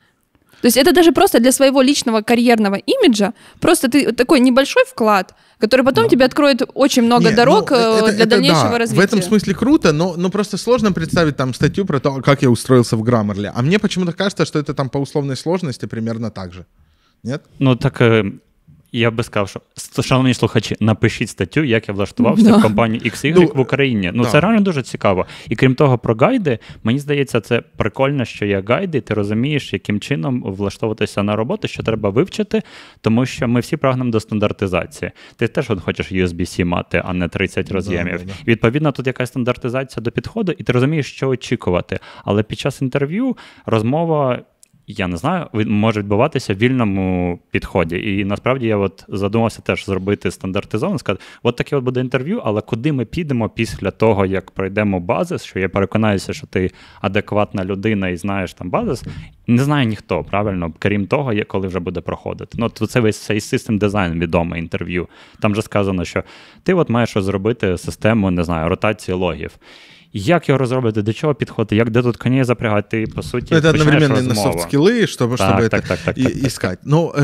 То есть это даже просто для своего личного карьерного имиджа, просто ты такой небольшой вклад, который потом да. тебе откроет очень много Нет, ну, дорог ну, это, для это, дальнейшего да. развития. В этом смысле круто, но, но просто сложно представить там статью про то, как я устроился в Граммерле. А мне почему-то кажется, что это там по условной сложности примерно так же. Нет? Ну так э, я би сказав, що шановні слухачі, напишіть статтю, як я влаштувався да. в компанії XY ну, в Україні. Ну да. це реально дуже цікаво. І крім того, про гайди мені здається, це прикольно, що є гайди. Ти розумієш, яким чином влаштовуватися на роботу, що треба вивчити, тому що ми всі прагнемо до стандартизації. Ти теж от хочеш USB-C мати, а не 30 роз'ємів. Да, Відповідно, тут якась стандартизація до підходу, і ти розумієш, що очікувати. Але під час інтерв'ю розмова я не знаю, може відбуватися в вільному підході. І насправді я от задумався теж зробити стандартизовано, сказати, от таке от буде інтерв'ю, але куди ми підемо після того, як пройдемо базис, що я переконаюся, що ти адекватна людина і знаєш там базис, не знає ніхто, правильно, крім того, коли вже буде проходити. Ну, це весь цей систем дизайн відоме інтерв'ю. Там вже сказано, що ти от маєш зробити систему, не знаю, ротації логів. як його розробити, до чого підходити, як де тут коней запрягати, ти, по суті, это ну, одновременно на софт-скиллы, чтобы, так, искать. Ну,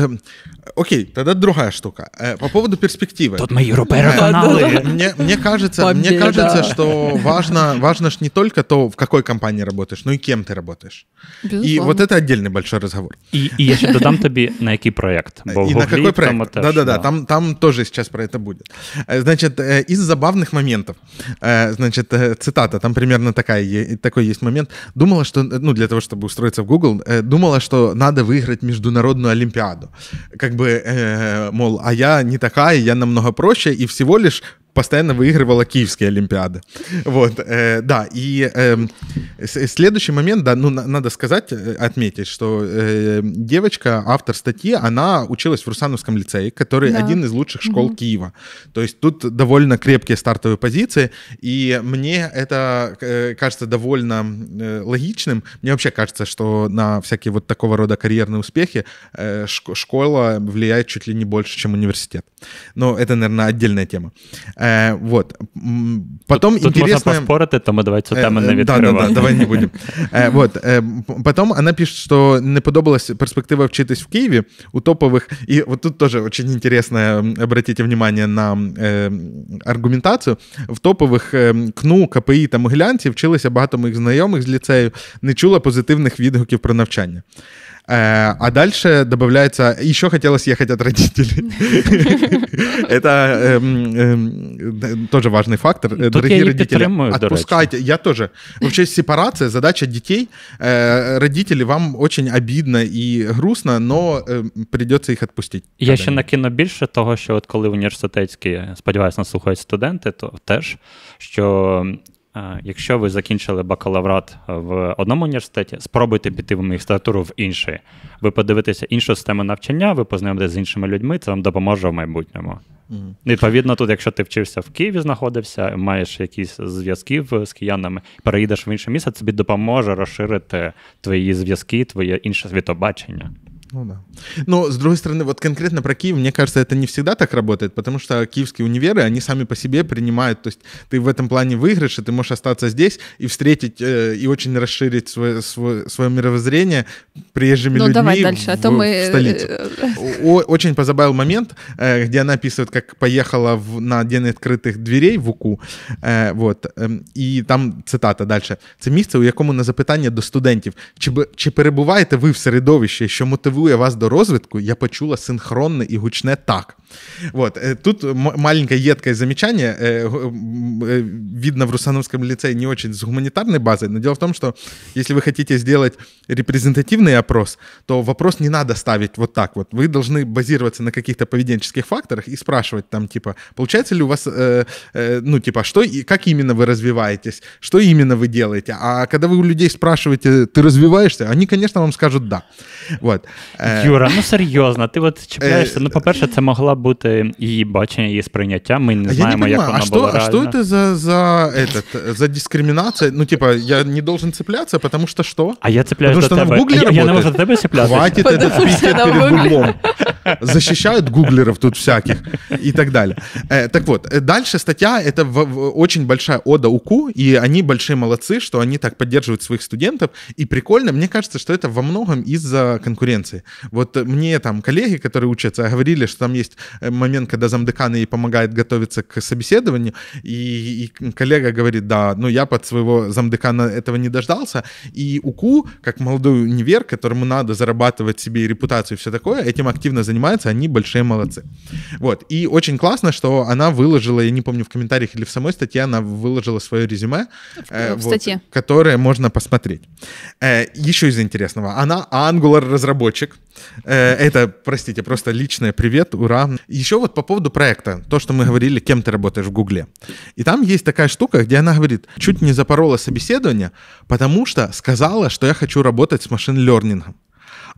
окей, тогда другая штука. по поводу перспективы. Тут мои переконали. Мне, мне кажется, Победа. мне кажется, что важно, важно ж не только то, в какой компании работаешь, но ну, и кем ты работаешь. Безусловно. И вот это отдельный большой разговор. И, я ще додам тобі, на який проект. Бо на какой проект. Да-да-да, там, там тоже сейчас про это будет. Значит, из забавных моментов, значит, цитат да, там примерно такая, такой есть момент. Думала, что, ну, для того, чтобы устроиться в Google, э, думала, что надо выиграть международную олимпиаду. Как бы, э, мол, а я не такая, я намного проще, и всего лишь постоянно выигрывала Киевские Олимпиады. Вот, э, да, и эм, э, следующий момент, да, ну, на, надо сказать, э, отметить, что э, девочка, автор статьи, она училась в Русановском лицее, который да. один из лучших школ угу. Киева. То есть тут довольно крепкие стартовые позиции, и мне это э, кажется довольно э, логичным. Мне вообще кажется, что на всякие вот такого рода карьерные успехи э, школа влияет чуть ли не больше, чем университет. Но это, наверное, отдельная тема. Э, е, вот. Потом тут, интересно... Тут можно поспорить, это мы давайте цю е, тему не відкриваємо. Е, да, да, да, давай не будем. Э, вот. Э, потом она пишет, что не подобалась перспектива вчитись в Киеве у топовых. И вот тут тоже очень интересно, обратите внимание на э, аргументацию. В топових э, КНУ, КПІ та Могилянці вчилися багато моїх знайомих з ліцею, не чула позитивних відгуків про навчання. Э, а дальше добавляется, еще хотелось ехать от родителей. Это тоже важный фактор. Дорогие родители, отпускайте. Я тоже. Вообще сепарация, задача детей. Э, родители, вам очень обідно і грустно, но придется їх відпустити. Я ще накину більше того, що от коли університетські, сподіваюся, нас слухають студенти, то теж, що Е, якщо ви закінчили бакалаврат в одному університеті, спробуйте піти в магістратуру в інший. Ви подивитеся іншу систему навчання, ви познайомитесь з іншими людьми, це вам допоможе в майбутньому. Mm. Відповідно, тут, якщо ти вчився в Києві, знаходився, маєш якісь зв'язки з киянами, переїдеш в інше місце, тобі допоможе розширити твої зв'язки, твоє інше світобачення. Ну да. Но, с другой стороны, вот конкретно про Киев, мне кажется, это не всегда так работает, потому что киевские универы, они сами по себе принимают, то есть ты в этом плане выиграешь, и ты можешь остаться здесь и встретить, э, и очень расширить свое, свое, свое мировоззрение приезжими ну, людьми давай дальше, а в, а то мы... в э, столице. О, очень позабавил момент, э, где она описывает, как поехала в, на День открытых дверей в УКУ, э, вот, э, и там цитата дальше. «Це місце, у якому на запитання до студентів, чи, чи перебуваєте ви в середовищі, що мотивує готує вас до розвитку, я почула синхронне і гучне так. Вот. Э, тут маленькое едкое замечание. Э, э, видно, в Русановском лице не очень с гуманитарной базой, но дело в том, что если вы хотите сделать репрезентативный опрос, то вопрос не надо ставить вот так вот. Вы должны базироваться на каких-то поведенческих факторах и спрашивать там, типа, получается ли у вас, ну, типа, что и как именно вы развиваетесь, что именно вы делаете. А когда вы у людей спрашиваете, ты развиваешься, они, конечно, вам скажут да. Вот. Юра, ну серьезно, ты вот чіпляєшся. Ну, по-перше, это могла б бути її бачення, її сприйняття. Ми не а знаємо, я не як а вона а что, була А что это за за, этот, за дискриминация? Ну, типа, я не должен цепляться, потому что что? А я цепляюсь до тебе. Потому что я, я не можу до тебе цеплятися. Хватит этот пикет перед гуглом. Защищают гуглеров тут всяких и так далее. Э, так вот, э, дальше статья, это в, в, очень большая ода УКУ, и они большие молодцы, что они так поддерживают своих студентов. И прикольно, мне кажется, что это во многом из-за конкуренции. Вот мне там коллеги, которые учатся, говорили, что там есть Э, момент, когда замдекана ей помогает готовиться к собеседованию, и, и коллега говорит, да, ну я под своего замдекана этого не дождался, и УКУ, как молодой универ, которому надо зарабатывать себе репутацию и все такое, этим активно занимается, они большие молодцы. Вот, и очень классно, что она выложила, я не помню, в комментариях или в самой статье, она выложила свое резюме, в, э, в вот, которое можно посмотреть. Э, еще из интересного, она Angular разработчик, Э, это, простите, просто личное привет, ура. Еще вот по поводу проекта, то, что мы говорили, кем ты работаешь в Гугле. И там есть такая штука, где она говорит, чуть не запорола собеседование, потому что сказала, что я хочу работать с машин-лернингом.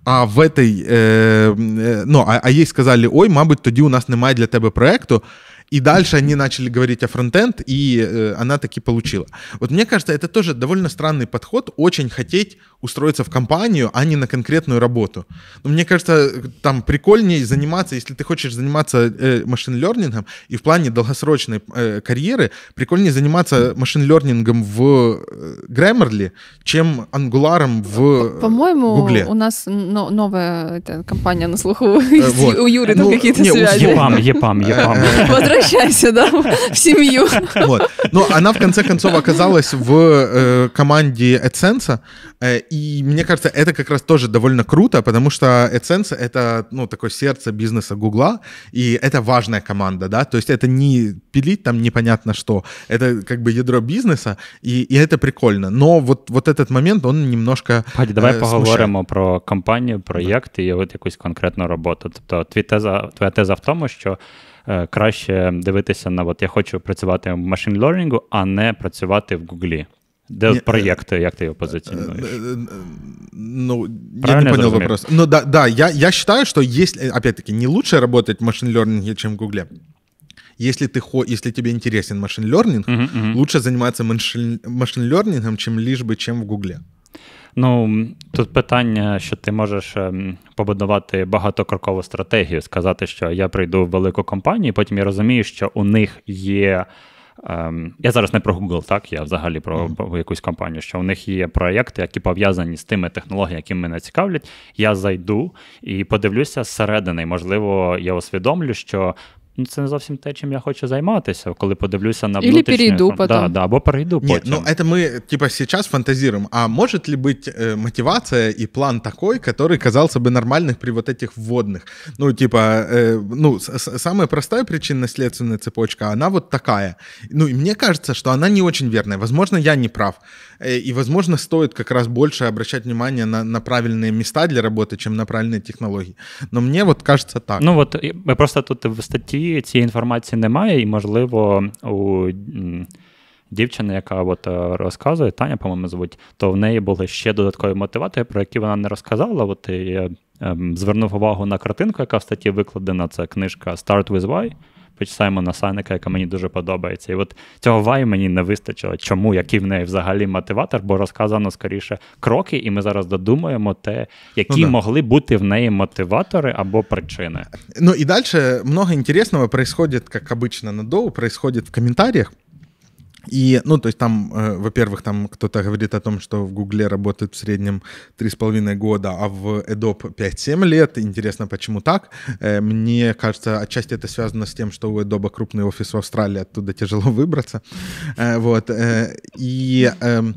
А в этой, е, э, э, ну, а, а їй сказали: Ой, мабуть, тоді у нас немає для тебе проекту. И дальше они начали говорить о фронтенд, и э, она таки получила. Вот мне кажется, это тоже довольно странный подход, очень хотеть устроиться в компанию, а не на конкретную работу. Но мне кажется, там прикольнее заниматься, если ты хочешь заниматься машин-лернингом, э, и в плане долгосрочной э, карьеры, прикольнее заниматься машин-лернингом в э, Grammarly, чем ангуларом в По-моему, Гугле. у нас но, новая это, компания на слуху. Э, вот. У Юры ну, какие-то связи. Епам, епам, епам. возвращайся, да, в семью. Вот. Но ну, она, в конце концов, оказалась в э, команде AdSense, э, и мне кажется, это как раз тоже довольно круто, потому что AdSense — это, ну, такое сердце бизнеса Гугла, и это важная команда, да, то есть это не пилить там непонятно что, это как бы ядро бизнеса, и, и это прикольно. Но вот, вот этот момент, он немножко Паді, давай э, поговоримо про компанію, проєкт і от якусь конкретну роботу. Тобто твій теза, твоя теза в тому, що краще дивитися на от я хочу працювати в машин лернінгу, а не працювати в Гуглі. Де не, проекты, как ты его позиционируешь? Ну, я не понял вопрос. Ну да, да, я, я считаю, что если, э, опять-таки, не лучше работать в машин-лернинге, чем в Гугле. Если, ты, если тебе интересен машин-лернинг, uh-huh, лучше заниматься машин-лернингом, чем лишь бы, чем в Гугле. Ну тут питання, що ти можеш ем, побудувати багатокрокову стратегію, сказати, що я прийду в велику компанію, і потім я розумію, що у них є. Ем, я зараз не про Google, так я взагалі про якусь компанію, що у них є проєкти, які пов'язані з тими технологіями, які мене цікавлять. Я зайду і подивлюся зсередини. Можливо, я усвідомлю, що ну це не зовсім те, чим я хочу займатися, коли подивлюся на Или перейду потом. Да, да, або перейду Нет, потім. Ну, это мы типа сейчас фантазируем. А может ли быть э, мотивация и план такой, который казался бы нормальных при вот этих вводных? Ну, типа, э, ну, самая простая причинно-следственная цепочка, она вот такая. Ну, и мне кажется, что она не очень верная. Возможно, я не прав. Э, и, возможно, стоит как раз больше обращать внимание на, на правильные места для работы, чем на правильные технології. Но мені от кажеться так. Ну от просто тут в статті цієї інформації немає, і можливо у. дівчини, яка от е, розказує, Таня, по-моєму, звуть, то в неї були ще додаткові мотиватори, про які вона не розказала. От я ем, звернув увагу на картинку, яка в статті викладена. Це книжка Start with Why на Санека, яка мені дуже подобається. І от цього вай мені не вистачило. Чому, який в неї взагалі мотиватор, бо розказано скоріше кроки, і ми зараз додумаємо те, які ну, да. могли бути в неї мотиватори або причини. Ну і далі много інтересного происходит, як обычно на доу, происходит в коментарях. И, ну, то есть там, э, во-первых, там кто-то говорит о том, что в Гугле работает в среднем 3,5 года, а в Adobe 5-7 лет. Интересно, почему так. Э, мне кажется, отчасти это связано с тем, что у Adobe крупный офис в Австралии, оттуда тяжело выбраться. Э, вот. Э, и... Э,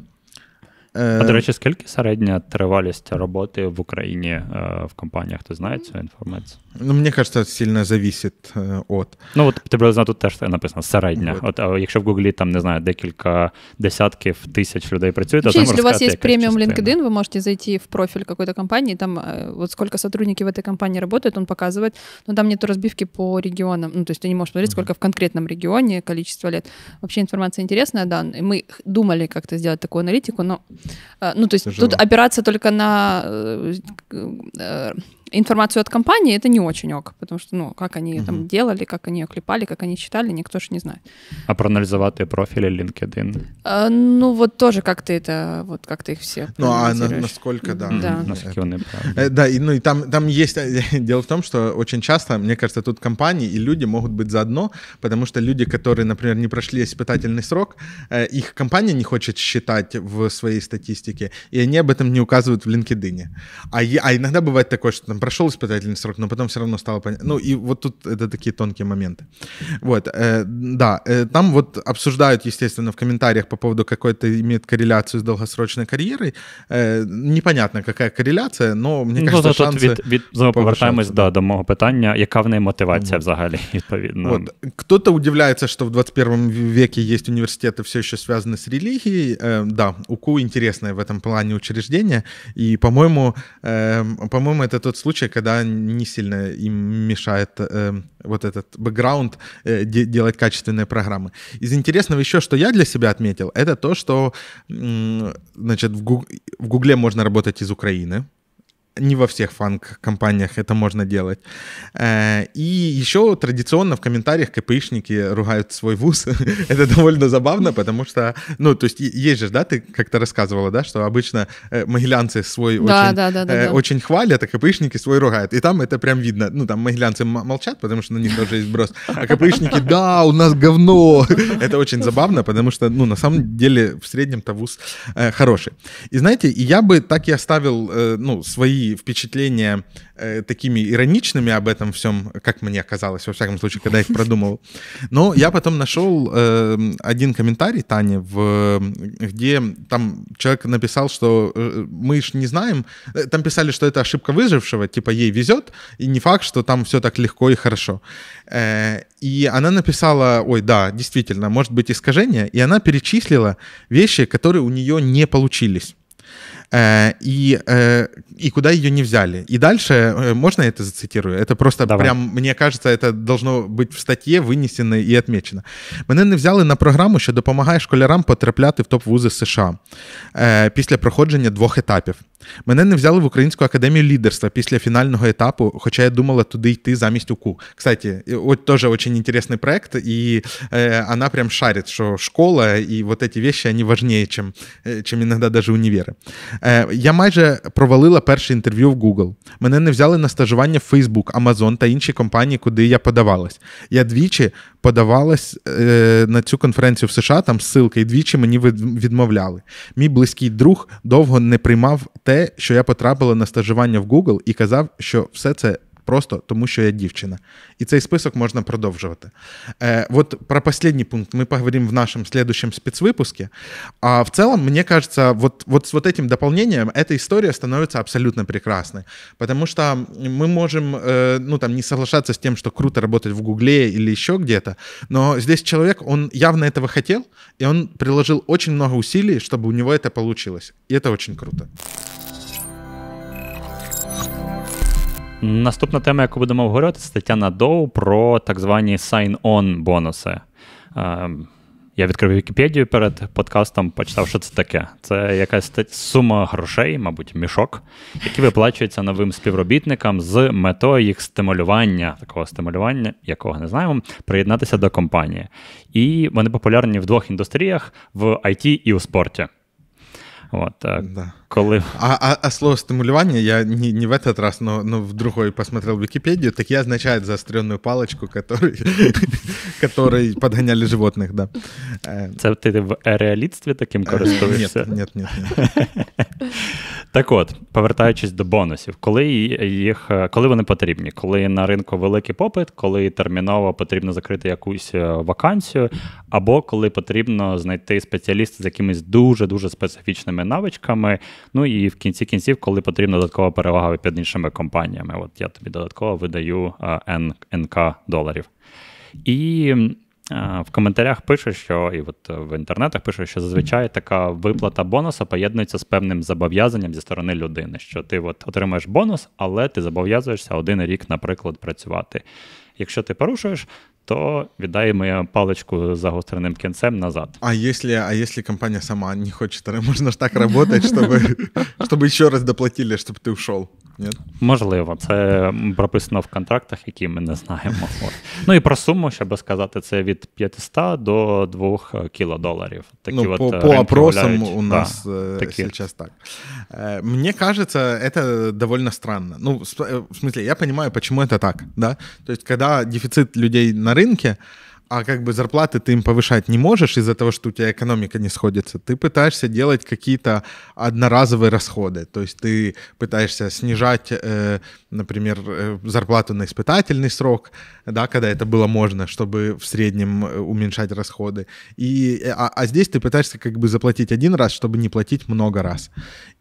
а до речі, скільки середня тривалість роботи в Україні в компаніях? Ти знаєш цю інформацію? Ну, мені кажется, сильно зависить от. Ну, от приблизно тут теж написано середня. От. от а якщо в Гуглі там не знаю, декілька десятків тисяч людей працюють, то там Якщо у вас є преміум LinkedIn, ви можете зайти в профиль какой-то компании, там вот сколько сотрудников в этой компании работает, он показывает, но там нету разбивки по регионам. Ну, то есть ты не можешь смотреть, сколько в конкретном регионе, количество лет. Вообще информация интересная, да. мы думали как-то сделать такую аналитику, но Э, ну, то есть тут опираться только на э, э, информацию от компании, это не очень ок, потому что, ну, как они ее угу. там делали, как они ее клепали, как они читали, никто же не знает. А проанализоватые профили LinkedIn? А, ну, вот тоже как ты это, вот как ты их все Ну, а на, насколько, да. Да, насколько он и да и, ну, и там, там есть, э, дело в том, что очень часто, мне кажется, тут компании и люди могут быть заодно, потому что люди, которые, например, не прошли испытательный срок, э, их компания не хочет считать в своей статистике, и они об этом не указывают в LinkedIn. А, а иногда бывает такое, что там прошел испытательный срок, но потом все равно стало понятно. Ну и вот тут это такие тонкие моменты. Вот, э, да, э, там вот обсуждают, естественно, в комментариях по поводу какой-то имеет корреляцию с долгосрочной карьерой. Э, непонятно, какая корреляция. но мені ну, кажется, шанси... Від, від, знову повертаємось да, до мого питання, яка в неї мотивація взагалі, відповідно. Вот. Кто-то удивляется, что в 21 веке есть университеты, все еще связаны с религией. Э, да, УКУ интересное в этом плане учреждение, и, по-моему, э, по-моему, это тот случай, случае, когда не сильно им мешает э, вот этот бэкграунд э, делать качественные программы. Из интересного еще, что я для себя отметил, это то, что э, значит, в, Гуг- в Гугле можно работать из Украины не во всех фанк-компаниях это можно делать. Э, и еще традиционно в комментариях КПИшники ругают свой вуз. это довольно забавно, потому что, ну, то есть есть же, да, ты как-то рассказывала, да, что обычно э, могилянцы свой очень, э, очень хвалят, а КПИшники свой ругают. И там это прям видно. Ну, там могилянцы молчат, потому что на них тоже есть брос. А КПИшники, да, у нас говно. это очень забавно, потому что, ну, на самом деле в среднем-то вуз хороший. И знаете, я бы так и оставил, ну, свои впечатления э, такими ироничными об этом всем, как мне казалось, во всяком случае, когда я их продумал. Но я потом нашел э, один комментарий Тани, в, где там человек написал, что э, мы ж не знаем, э, там писали, что это ошибка выжившего, типа ей везет, и не факт, что там все так легко и хорошо. Э, и она написала, ой, да, действительно, может быть искажение, и она перечислила вещи, которые у нее не получились. э, и, э, и куда ее не взяли. И дальше, э, можно я это зацитирую? Это просто Давай. прям, мне кажется, это должно бути в статті винесено і відмічено. Мене не взяли на програму, що допомагає школярам потрапляти в топ-вузи США е, після проходження двох етапів. Мене не взяли в Українську академію лідерства після фінального етапу, хоча я думала туди йти замість УКУ. Кстати, вот теж дуже інтересний проект, і э, е, она прям шарить, що школа і вот эти вещи, они важнее, чем, е, чем иногда даже універы. Э, е, я майже провалила перше інтерв'ю в Google. Мене не взяли на стажування в Facebook, Amazon та інші компанії, куди я подавалась. Я двічі подавалась э, на цю конференцію в США, там ссылки, і двічі мені відмовляли. Мій близький друг довго не приймав те, що я потрапила на стажування в Google і казав, що все це. Просто тому, що я дівчина. І цей список можна продовжувати. Э, вот про последний пункт мы поговорим в нашем следующем спецвыпуске. А в целом, мне кажется, вот, вот с вот этим дополнением эта история становится абсолютно прекрасной. Потому что мы можем, э, ну там, не соглашаться с тем, что круто работать в Гугле или еще где-то, но здесь человек, он явно этого хотел, и он приложил очень много усилий, чтобы у него это получилось. И это очень круто. Наступна тема, яку будемо обговорювати, це Тетяна Доу про так звані sign-on бонуси. Е, я відкрив Вікіпедію перед подкастом, почитав, що це таке. Це якась сума грошей, мабуть, мішок, які виплачуються новим співробітникам з метою їх стимулювання, такого стимулювання, якого не знаємо, приєднатися до компанії. І вони популярні в двох індустріях: в IT і у спорті. От. Е, да. Коли... А, а, а слово стимулювання, я не, не в этот раз, но, но в другой посмотрел в Википедию, так я означает заостренную палочку, который, который подгоняли животных, да. Э, Це ти в реалістстві таким э, користуєшся? Ні, ні, ні. Так от, повертаючись до бонусів, коли їх, е, коли вони потрібні? Коли на ринку великий попит, коли терміново потрібно закрити якусь е, вакансію, або коли потрібно знайти спеціаліста з якимись дуже-дуже специфічними навичками, Ну і в кінці кінців, коли потрібна додаткова перевага під іншими компаніями, от я тобі додатково видаю е, НК доларів. І е, в коментарях пишуть, що і от в інтернетах пишуть, що зазвичай така виплата бонуса поєднується з певним зобов'язанням зі сторони людини, що ти от отримаєш бонус, але ти зобов'язуєшся один рік, наприклад, працювати. Якщо ти порушуєш, то віддаємо палочку загостренным кінцем назад. А если, а если компания сама не хочет, можно ж так работать, чтобы, чтобы еще раз доплатили, чтобы ты ушел? Нет? Можливо, це прописано в контрактах, які ми не знаємо. От. Ну і про суму, щоб сказати, це від 500 до 2 кілодоларів. Такі ну, от по, по опросам у нас да, такі. сейчас так. Мне кажется, это довольно странно. Ну, э, в смысле, я понимаю, почему это так, да? То есть, когда дефицит людей на рынке, а как бы зарплаты ты им повышать не можешь из-за того, что у тебя экономика не сходится. Ты пытаешься делать какие-то одноразовые расходы. То есть ты пытаешься снижать, э, например, э, зарплату на испытательный срок, да, когда это было можно, чтобы в среднем э, уменьшать расходы. И, э, а, а здесь ты пытаешься как бы заплатить один раз, чтобы не платить много раз.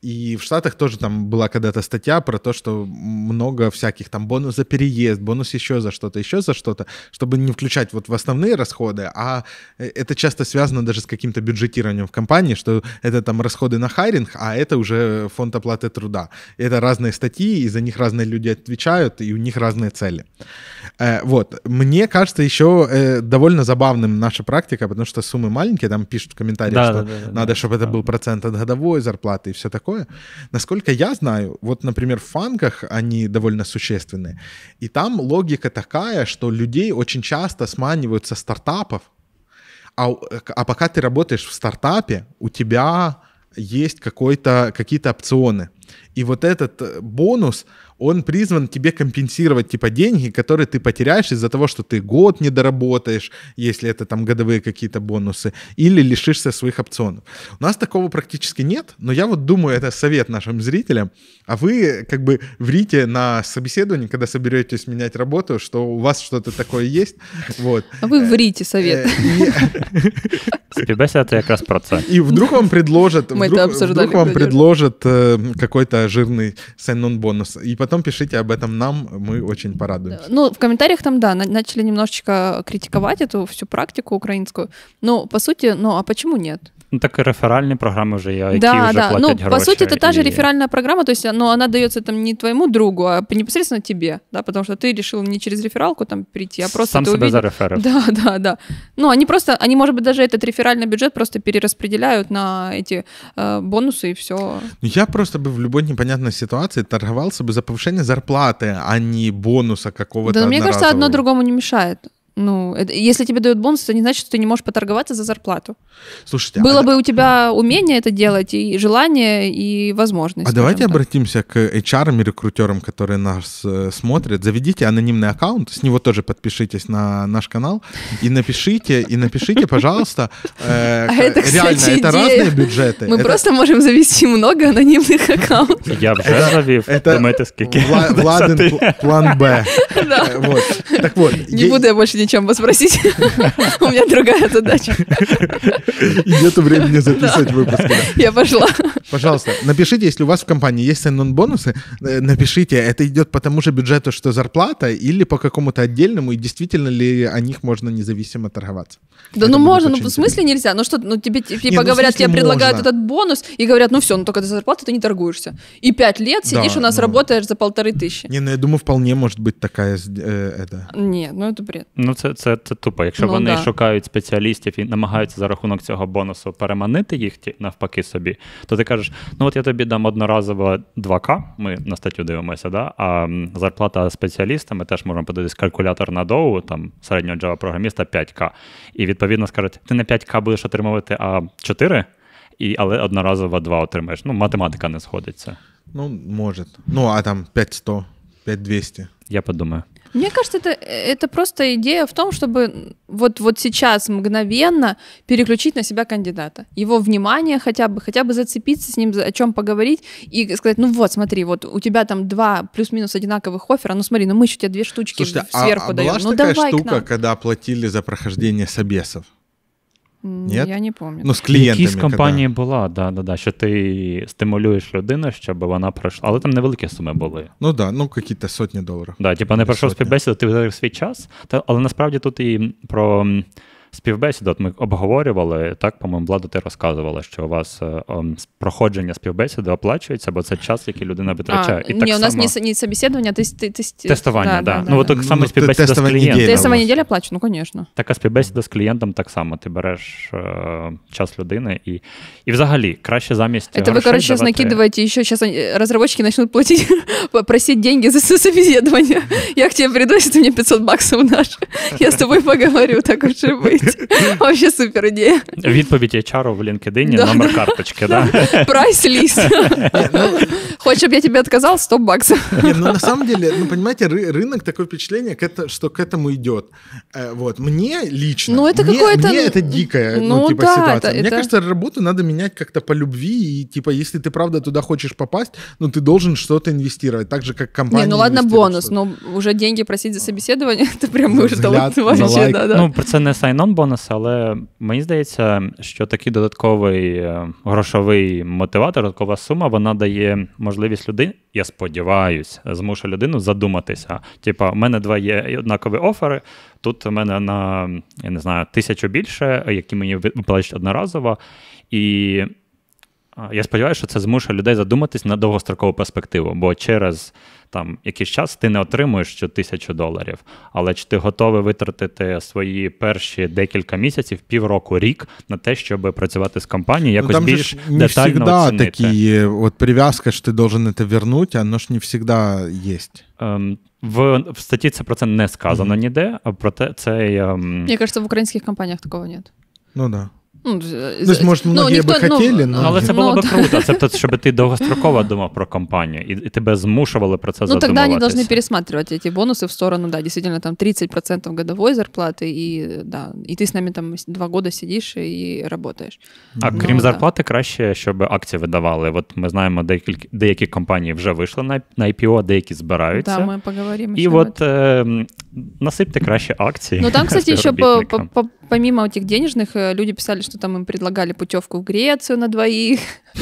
И в Штатах тоже там была когда-то статья про то, что много всяких там бонус за переезд, бонус еще за что-то, еще за что-то, чтобы не включать вот в основном основные расходы, а э, это часто связано даже с каким-то бюджетированием в компании, что это там расходы на хайринг, а это уже фонд оплаты труда. Это разные статьи, и за них разные люди отвечают, и у них разные цели. Э, вот. Мне кажется еще э, довольно забавным наша практика, потому что суммы маленькие, там пишут в комментариях, да, что да, да, надо, да, чтобы да. это был процент от годовой зарплаты и все такое. Насколько я знаю, вот, например, в фанках они довольно существенные, и там логика такая, что людей очень часто сманивают касается стартапов, а, э, а пока ты работаешь в стартапе, у тебя есть какой-то, какие-то опционы. И вот этот э, бонус, он призван тебе компенсировать, типа, деньги, которые ты потеряешь из-за того, что ты год не доработаешь, если это там годовые какие-то бонусы, или лишишься своих опционов. У нас такого практически нет, но я вот думаю, это совет нашим зрителям, а вы как бы врите на собеседовании, когда соберетесь менять работу, что у вас что-то такое есть, вот. А вы э, врите э, совет. Спасибо, это как раз процент. И вдруг вам предложат, вдруг вам предложат какой какой-то жирный сеннон бонус. И потом пишите об этом нам, мы очень порадуемся. Ну, в комментариях там, да, начали немножечко критиковать эту всю практику украинскую. но ну, по сути, ну, а почему нет? Ну, так и реферальные программы уже, я, да, уже да. платят ну, гроши. По сути, это та и... же реферальная программа, то есть но ну, она дается там не твоему другу, а непосредственно тебе, да, потому что ты решил не через рефералку там прийти, а просто Сам ты себя увидел... зареферил. Да, да, да. Ну, они просто, они, может быть, даже этот реферальный бюджет просто перераспределяют на эти э, бонусы и все. Ну, я просто бы в любой непонятной ситуации торговался бы за повышение зарплаты, а не бонуса какого-то Да, мне кажется, одно другому не мешает. Ну, это, если тебе дают бонус, это не значит, что ты не можешь поторговаться за зарплату. Слушайте, а было а бы да... у тебя умение это делать и желание и возможность. А давайте так. обратимся к HR и рекрутерам, которые нас э, смотрят. Заведите анонимный аккаунт, с него тоже подпишитесь на наш канал и напишите и напишите, пожалуйста. Э, а это, кстати, это идея. разные бюджеты. Мы это... просто можем завести много анонимных аккаунтов. Я вже завів. Думаєте, скільки? план Б. Так вот. Не буду я больше чем вас спросить. У меня другая задача. И Нету времени записывать выпуск. Я пошла. Пожалуйста, напишите, если у вас в компании есть сен бонусы э, напишите, это идет по тому же бюджету, что зарплата, или по какому-то отдельному, и действительно ли о них можно независимо торговаться. Да ну можно, ну в смысле нельзя? Ну что, ну тебе типа говорят, тебе предлагают этот бонус, и говорят, ну все, ну только за зарплату ты не торгуешься. И пять лет сидишь у нас, ну. работаешь за полторы тысячи. Не, ну я думаю, вполне может быть такая... Э, это. Нет, ну это бред. Ну це це, це тупо. Якщо ну, вони да. шукають спеціалістів і намагаються за рахунок цього бонусу переманити їх навпаки собі, то ти кажеш, ну от я тобі дам одноразово 2К, ми на статтю дивимося, да? а зарплата спеціаліста, ми теж можемо подивитися калькулятор на доу, там середнього java програміста 5К. І відповідно скажуть, ти не 5К будеш отримувати, а 4, і, але одноразово 2 отримаєш. Ну, математика не сходиться. Ну, може. Ну, а там 500, 5200. Я подумаю. Мне кажется, это, это просто идея в том, чтобы вот, вот сейчас мгновенно переключить на себя кандидата. Его внимание хотя бы, хотя бы зацепиться с ним, о чем поговорить и сказать, ну вот, смотри, вот у тебя там два плюс-минус одинаковых оффера, ну смотри, ну мы еще тебе две штучки Слушайте, а, сверху а, даем. А была ну, такая давай штука, когда платили за прохождение собесов? Нет? Я не пам'ятаю. Ну, з клієнтами. Якісь компанії когда... була, да, да, да, що ти стимулюєш людину, щоб вона пройшла. Але там невеликі суми були. Ну так, да, ну якісь сотні доларів. Да, типу не пройшов співбесіду, ти витратив свій час, та, але насправді тут і про співбесіду. От ми обговорювали так, по-моєму, владу, ти розказувала, що у вас е, ем, проходження співбесіди оплачується, бо це час, який людина витрачає. А, і так Ні, у нас само... не собеседування, ти, тест. тестування, да, да. да, да. Ну, от так само ну, співбесіда з клієнтом. Тестова неділя плачу, ну, звісно. Така співбесіда з клієнтом так само. Ти береш е, час людини і і взагалі краще замість. Це ви, коротше, давати... накидуєте, ще зараз розробники почнуть платити, просити деньги за собеседування. Як к тебе приду, если ты 500 баксов наш, Я з тобою поговорю, так уже и Вообще супер ідея. Відповідь HR в LinkedIn, номер карточки, да? Прайс-лист. Ну, хочешь, чтобы я тебе отказал? 100 баксов. Не, ну, на самом деле, ну, понимаете, рынок такое впечатление, что к этому идет. Э, вот. Мне лично, ну, это какое-то... мне это дикая ну, ну типа, ситуация. мне кажется, работу надо менять как-то по любви, и типа, если ты правда туда хочешь попасть, ну, ты должен что-то инвестировать, так же, как компания Не, ну ладно, бонус, но уже деньги просить за собеседование, это прям выждало. Вообще, да, да. Ну, про це не сайн План бонуса, але мені здається, що такий додатковий е, грошовий мотиватор, додаткова сума, вона дає можливість людині, я сподіваюся, змушує людину задуматися. Типа, в мене два є однакові офери. Тут в мене на я не знаю, тисячу більше, які мені виплачують одноразово. І е, я сподіваюся, що це змушує людей задуматись на довгострокову перспективу, бо через там якийсь час ти не отримуєш цю тисячу доларів, але чи ти готовий витратити свої перші декілька місяців, півроку, рік на те, щоб працювати з компанією, ну, якось ну, там більш не завжди такі, от прив'язка, що ти должен це вернути, воно ж не завжди є. Ем, в, в статті це про це не сказано mm-hmm. ніде, а про це. Ем... Мені кажется, в українських компаніях такого немає. Ну да. Ну, Десь, може, ну, ніхто, би ну, хотіли, ну, але це було ну, б круто. Це те, щоб ти довгостроково думав про компанію, і, і тебе змушували про це ну, задумуватися. Ну, тоді вони повинні пересматривати ці бонуси в сторону, да, дійсно, там 30% годової зарплати, і, да, і ти з нами там два роки сидиш і працюєш. А ну, крім да. зарплати, краще, щоб акції видавали. От ми знаємо, деякі, деякі компанії вже вийшли на, на IPO, деякі збираються. Да, ми поговоримо. І от е, насипте краще акции. Ну там, кстати, еще помимо этих денежных, э, люди писали, что там им предлагали путевку в Грецию на двоих.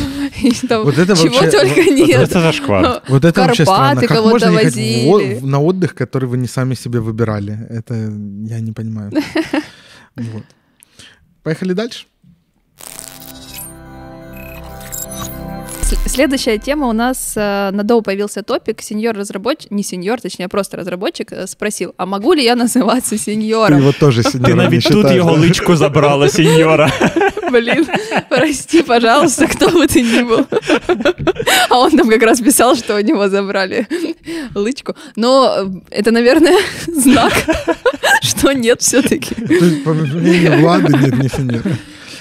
Вот это Чего вообще, только нет. это зашквар. Ну, вот это вообще странно. Как можно возили. на отдых, который вы не сами себе выбирали? Это я не понимаю. Вот. Поехали дальше. Следующая тема у нас э, на Доу появился топик. Сеньор разработчик, не сеньор, точнее, просто разработчик э, спросил, а могу ли я называться сеньором? Ты его тоже сеньором Ти тут його личку забрала, сеньора. Блин, прости, пожалуйста, кто бы ты ни был. А он там как раз писал, что у него забрали лычку. Но э, это, наверное, знак, что нет все-таки. По Влады нет, не сеньора.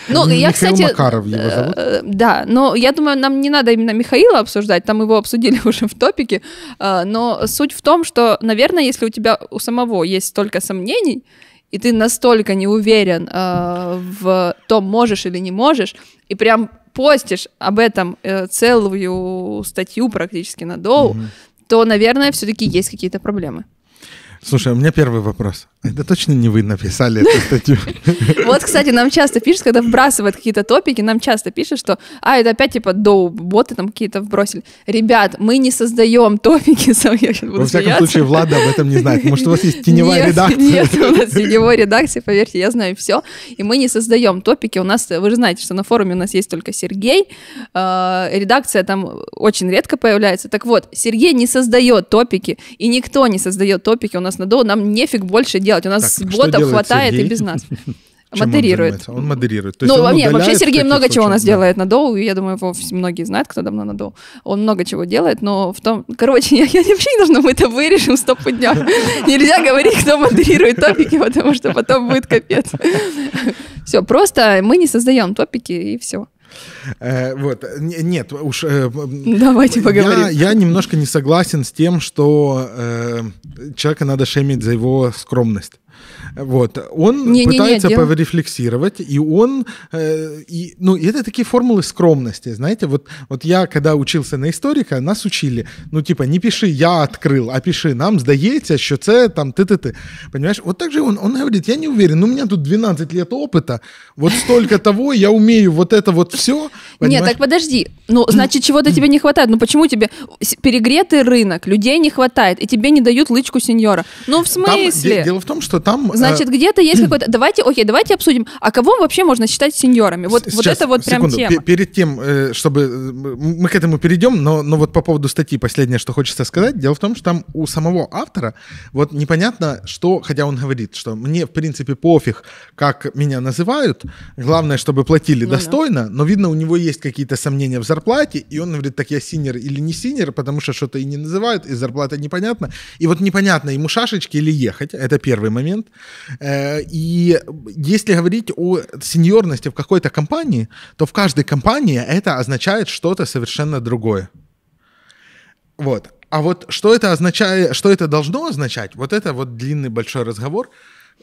Ну, я, кстати... Макаров его э, зовут. Э, да, но я думаю, нам не надо именно Михаила обсуждать, там его обсудили уже в топике, а, но суть в том, что, наверное, если у тебя у самого есть столько сомнений, и ты настолько не уверен а, в том, можешь или не можешь, и прям постишь об этом э, целую статью практически на доу, mm то, наверное, все-таки есть какие-то проблемы. Слушай, у меня первый вопрос. Это точно не вы написали эту статью. Вот, кстати, нам часто пишут, когда вбрасывают какие-то топики, нам часто пишут, что, а, это опять типа доу, боты там какие-то вбросили. Ребят, мы не создаем топики. Во всяком случае, Влада об этом не знает. Может, у вас есть теневая редакция? Нет, у нас теневая редакция, поверьте, я знаю все. И мы не создаем топики. У нас, вы же знаете, что на форуме у нас есть только Сергей. А, редакция там очень редко появляется. Так вот, Сергей не создает топики, и никто не создает топики у нас на доу. Нам нефиг больше делать делать? У нас так, ботов хватает Сергей? и без нас. модерирует. Он, он модерирует. То ну, он а нет, вообще Сергей много чего у нас да. делает на доу, и я думаю, его многие знают, кто давно на доу. Он много чего делает, но в том... Короче, я, я вообще не должна, мы это вырежем сто дня. Нельзя говорить, кто модерирует топики, потому что потом будет капец. Все, просто мы не создаем топики, и все. Э, вот. Нет, уж... Э, Давайте поговорим. Я, я немножко не согласен с тем, что э, человека надо шемить за его скромность. Вот. Он не, пытается не, не, порефлексировать, и он... Э, и, ну, это такие формулы скромности, знаете. Вот, вот я, когда учился на историка, нас учили, ну, типа, не пиши «я открыл», а пиши «нам здається, что, це там ты-ты-ты». Понимаешь? Вот так же он, он говорит, я не уверен, ну, у меня тут 12 лет опыта, вот столько того, я умею вот это вот все, Понимаешь? Нет, так подожди. Ну, значит, чего-то тебе не хватает. Ну, почему тебе перегретый рынок, людей не хватает, и тебе не дают лычку сеньора? Ну, в смысле? Там, дело в том, что там... Э, значит, где-то есть какой-то... Давайте, окей, давайте обсудим, а кого вообще можно считать сеньорами? Вот, Сейчас, вот это вот прям секунду. тема. Перед тем, э, чтобы... Э, мы к этому перейдем, но, но вот по поводу статьи последнее, что хочется сказать. Дело в том, что там у самого автора вот непонятно, что... Хотя он говорит, что мне, в принципе, пофиг, как меня называют. Главное, чтобы платили ну, достойно, да. но, видно, у него есть есть какие-то сомнения в зарплате, и он говорит, так я синер или не синер, потому что что-то и не называют, и зарплата непонятна. И вот непонятно, ему шашечки или ехать, это первый момент. Э, и если говорить о сеньорности в какой-то компании, то в каждой компании это означает что-то совершенно другое. Вот. А вот что это означает, что это должно означать, вот это вот длинный большой разговор –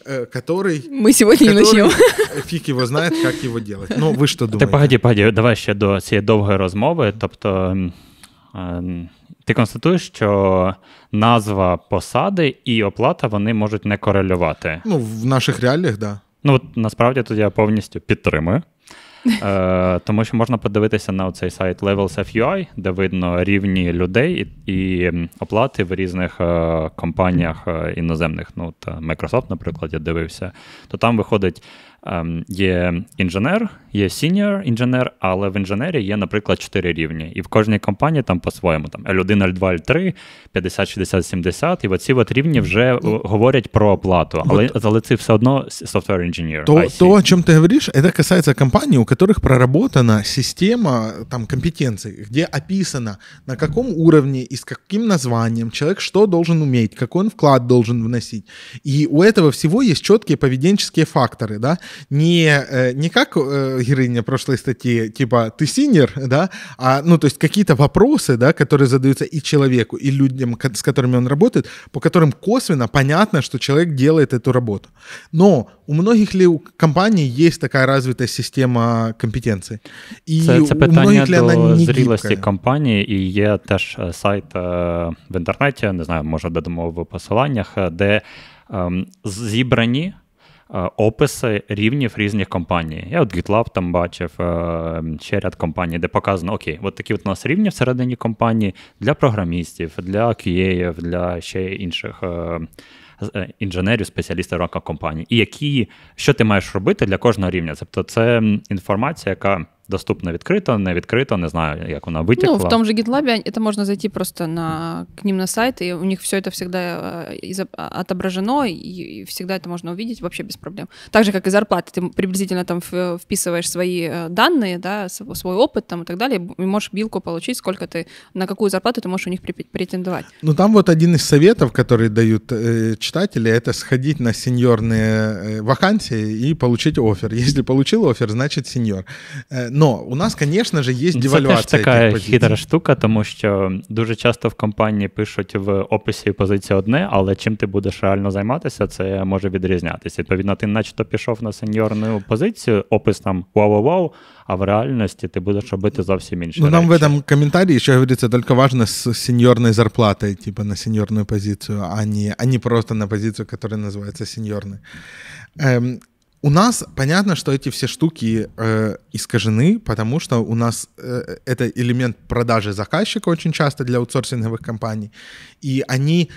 Э, который... Мы сегодня который, начнем. Фік його знає, як його делать. Ну, ви що думаєте? Ти погоді, погоді, давай ще до цієї довгої розмови. Тобто, ти констатуєш, що назва посади і оплата вони можуть не корелювати. Ну, в наших реаліях, так. Да. Ну, от насправді тут я повністю підтримую. Е, Тому що можна подивитися на цей сайт Levels.fui, де видно рівні людей і оплати в різних е, компаніях е, іноземних. Ну, та е, Microsoft, наприклад, я дивився, то там виходить. Є інженер, є senior інженер, але в інженері є, наприклад, 4 рівні. І в кожній компанії там по-своєму там L1, L2, L3, 50, 60, 70. І оці от рівні вже ну, говорять про оплату. Але але це все одно software engineer. То, IC. то, о чем ты говоришь, это касается компаний, у которых проработана система там компетенций, где описано, на каком уровне и с каким названием человек что должен уметь, какой он вклад должен вносить. И у этого всего есть четкие поведенческие факторы, да, не, э, не как э, героиня прошлой статьи, типа «ты синер», да, а, ну, то есть какие-то вопросы, да, которые задаются и человеку, и людям, с которыми он работает, по которым косвенно понятно, что человек делает эту работу. Но у многих ли у компаний есть такая развитая система компетенцій? І це, це питання до зрілості гибкая? компании. И я теж сайт в интернете, не знаю, может, додамо в посиланнях, де ем, зібрані Е, описи рівнів різних компаній. Я от GitLab там бачив е, ще ряд компаній, де показано, окей, от такі от у нас рівні всередині компанії для програмістів, для QA, для ще інших е, інженерів, спеціалістів рамках компанії. І які, що ти маєш робити для кожного рівня? Тобто це інформація, яка. доступна відкрита, не відкрита, не знаю, як вона витекла. Ну, в том же GitLab это можно зайти просто на, к ним на сайт, и у них все это всегда э, а, отображено, и всегда это можно увидеть вообще без проблем. Так же, как и зарплаты. Ты приблизительно там э, вписываешь свои э, данные, да, свой опыт там и так далее, и можешь билку получить, сколько ты, на какую зарплату ты можешь у них претендовать. Ну, там вот один из советов, который дают э, читатели, это сходить на сеньорные вакансии и получить офер. Если получил офер, значит сеньор. Э, Но у нас, звісно ж, є девальвація. Це теж така хитра штука, тому що дуже часто в компанії пишуть в описі позиції одне, але чим ти будеш реально займатися, це може відрізнятися. Відповідно, ти начебто пішов на сеньорну позицію, опис там вау-вау-вау, а в реальності ти будеш робити зовсім інше. Ну, нам в этом коментарі ще говориться, тільки важно з сеньорною зарплатою, типу на сеньорну позицію, а не, а не просто на позицію, яка називається сеньорною. Ем, У нас понятно, что эти все штуки э, искажены, потому что у нас э, это элемент продажи заказчика очень часто для аутсорсинговых компаний, и они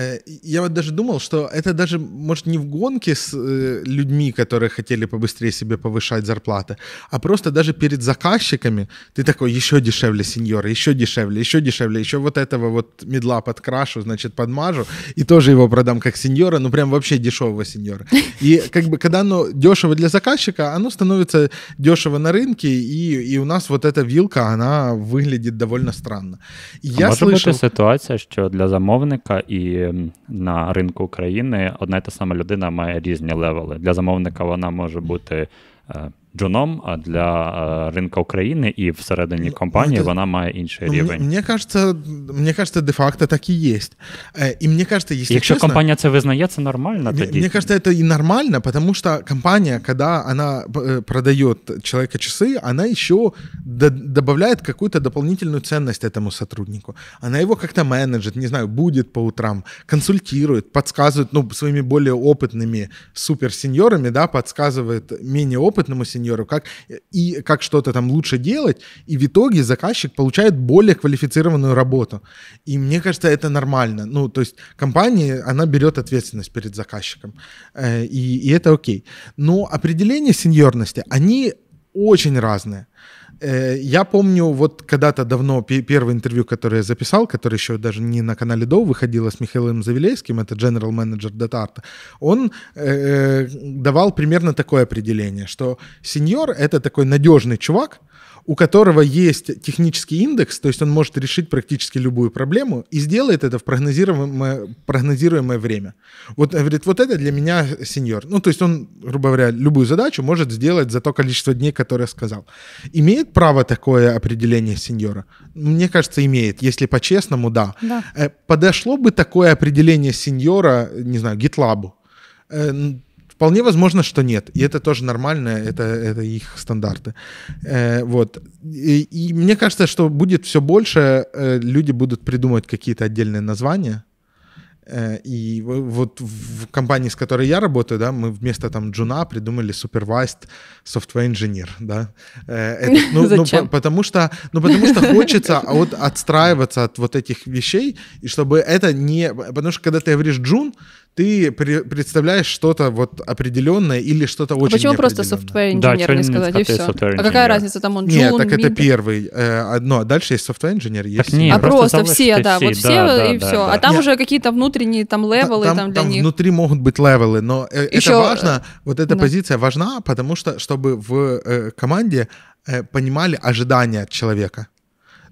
Э, я вот даже думал, что это даже, может, не в гонке с э, людьми, которые хотели побыстрее себе повышать зарплаты, а просто даже перед заказчиками ты такой, еще дешевле, сеньор, еще дешевле, еще дешевле, еще вот этого вот медла подкрашу, значит, подмажу, и тоже его продам как сеньора, ну прям вообще дешевого сеньора. И как бы, когда оно дешево для заказчика, оно становится дешево на рынке, и, и у нас вот эта вилка, она выглядит довольно странно. А я а может слышал... бути ситуація, що для замовника і на ринку України одна й та сама людина має різні левели. Для замовника вона може бути джуном а для рынка України і всередині ну, компанії ну, это... вона має інший ну, рівень. Мені кажется, мені кажется, де-факто так і є. І мені кажется, якщо, якщо чесно, компанія це визнає, це нормально. Тоді. Мені кажется, це і нормально, тому що компанія, коли вона продає человека часи, вона ще добавляет какую-то дополнительную ценность этому сотруднику. Она его как-то менеджит, не знаю, будет по утрам, консультирует, подсказывает, ну, своими более опытными суперсеньорами, да, подсказывает менее опытному сеньору, сеньоров, как, и как что-то там лучше делать, и в итоге заказчик получает более квалифицированную работу. И мне кажется, это нормально. Ну, то есть компания, она берет ответственность перед заказчиком, э, и, и это окей. Но определения сеньорности, они очень разные. Э, я помню, вот когда-то давно первое интервью, которое я записал, которое еще даже не на канале Доу выходило с Михаилом Завилейским, это general менеджер DataArt, он э, э, давал примерно такое определение, что сеньор — это такой надежный чувак, у которого есть технический индекс, то есть он может решить практически любую проблему и сделает это в прогнозируемое, прогнозируемое время. Вот, говорит, вот это для меня сеньор. Ну, то есть он, грубо говоря, любую задачу может сделать за то количество дней, которое сказал. Имеет право такое определение сеньора? Мне кажется, имеет. Если по-честному, да. да. Э, подошло бы такое определение сеньора, не знаю, GitLab? Э, Вполне возможно, что нет. И это тоже нормально, это, это их стандарты. Э, вот. И, и мне кажется, что будет все больше, э, люди будут придумывать какие-то отдельные названия. Э, и вот в компании, с которой я работаю, да, мы вместо там джуна придумали supervised software engineer, да. Э, это, ну, ну Зачем? Ну, потому что, ну, потому что хочется от, отстраиваться от вот этих вещей, и чтобы это не... Потому что когда ты говоришь джун, ты представляешь что-то вот определенное или что-то а очень а Почему просто software engineer да, не, сказать, и все? А какая разница, там он джун, Нет, так это первый. Э, одно, а дальше есть software engineer. Есть... Так, нет, а просто, просто все, да, все, вот все да, и да, все. Да, а там нет. уже какие-то внутренние внутренние там левелы там, там для там них. внутри могут быть левелы, но Еще... Э, это важно, э, вот эта да. позиция важна, потому что чтобы в э, команде э, понимали ожидания от человека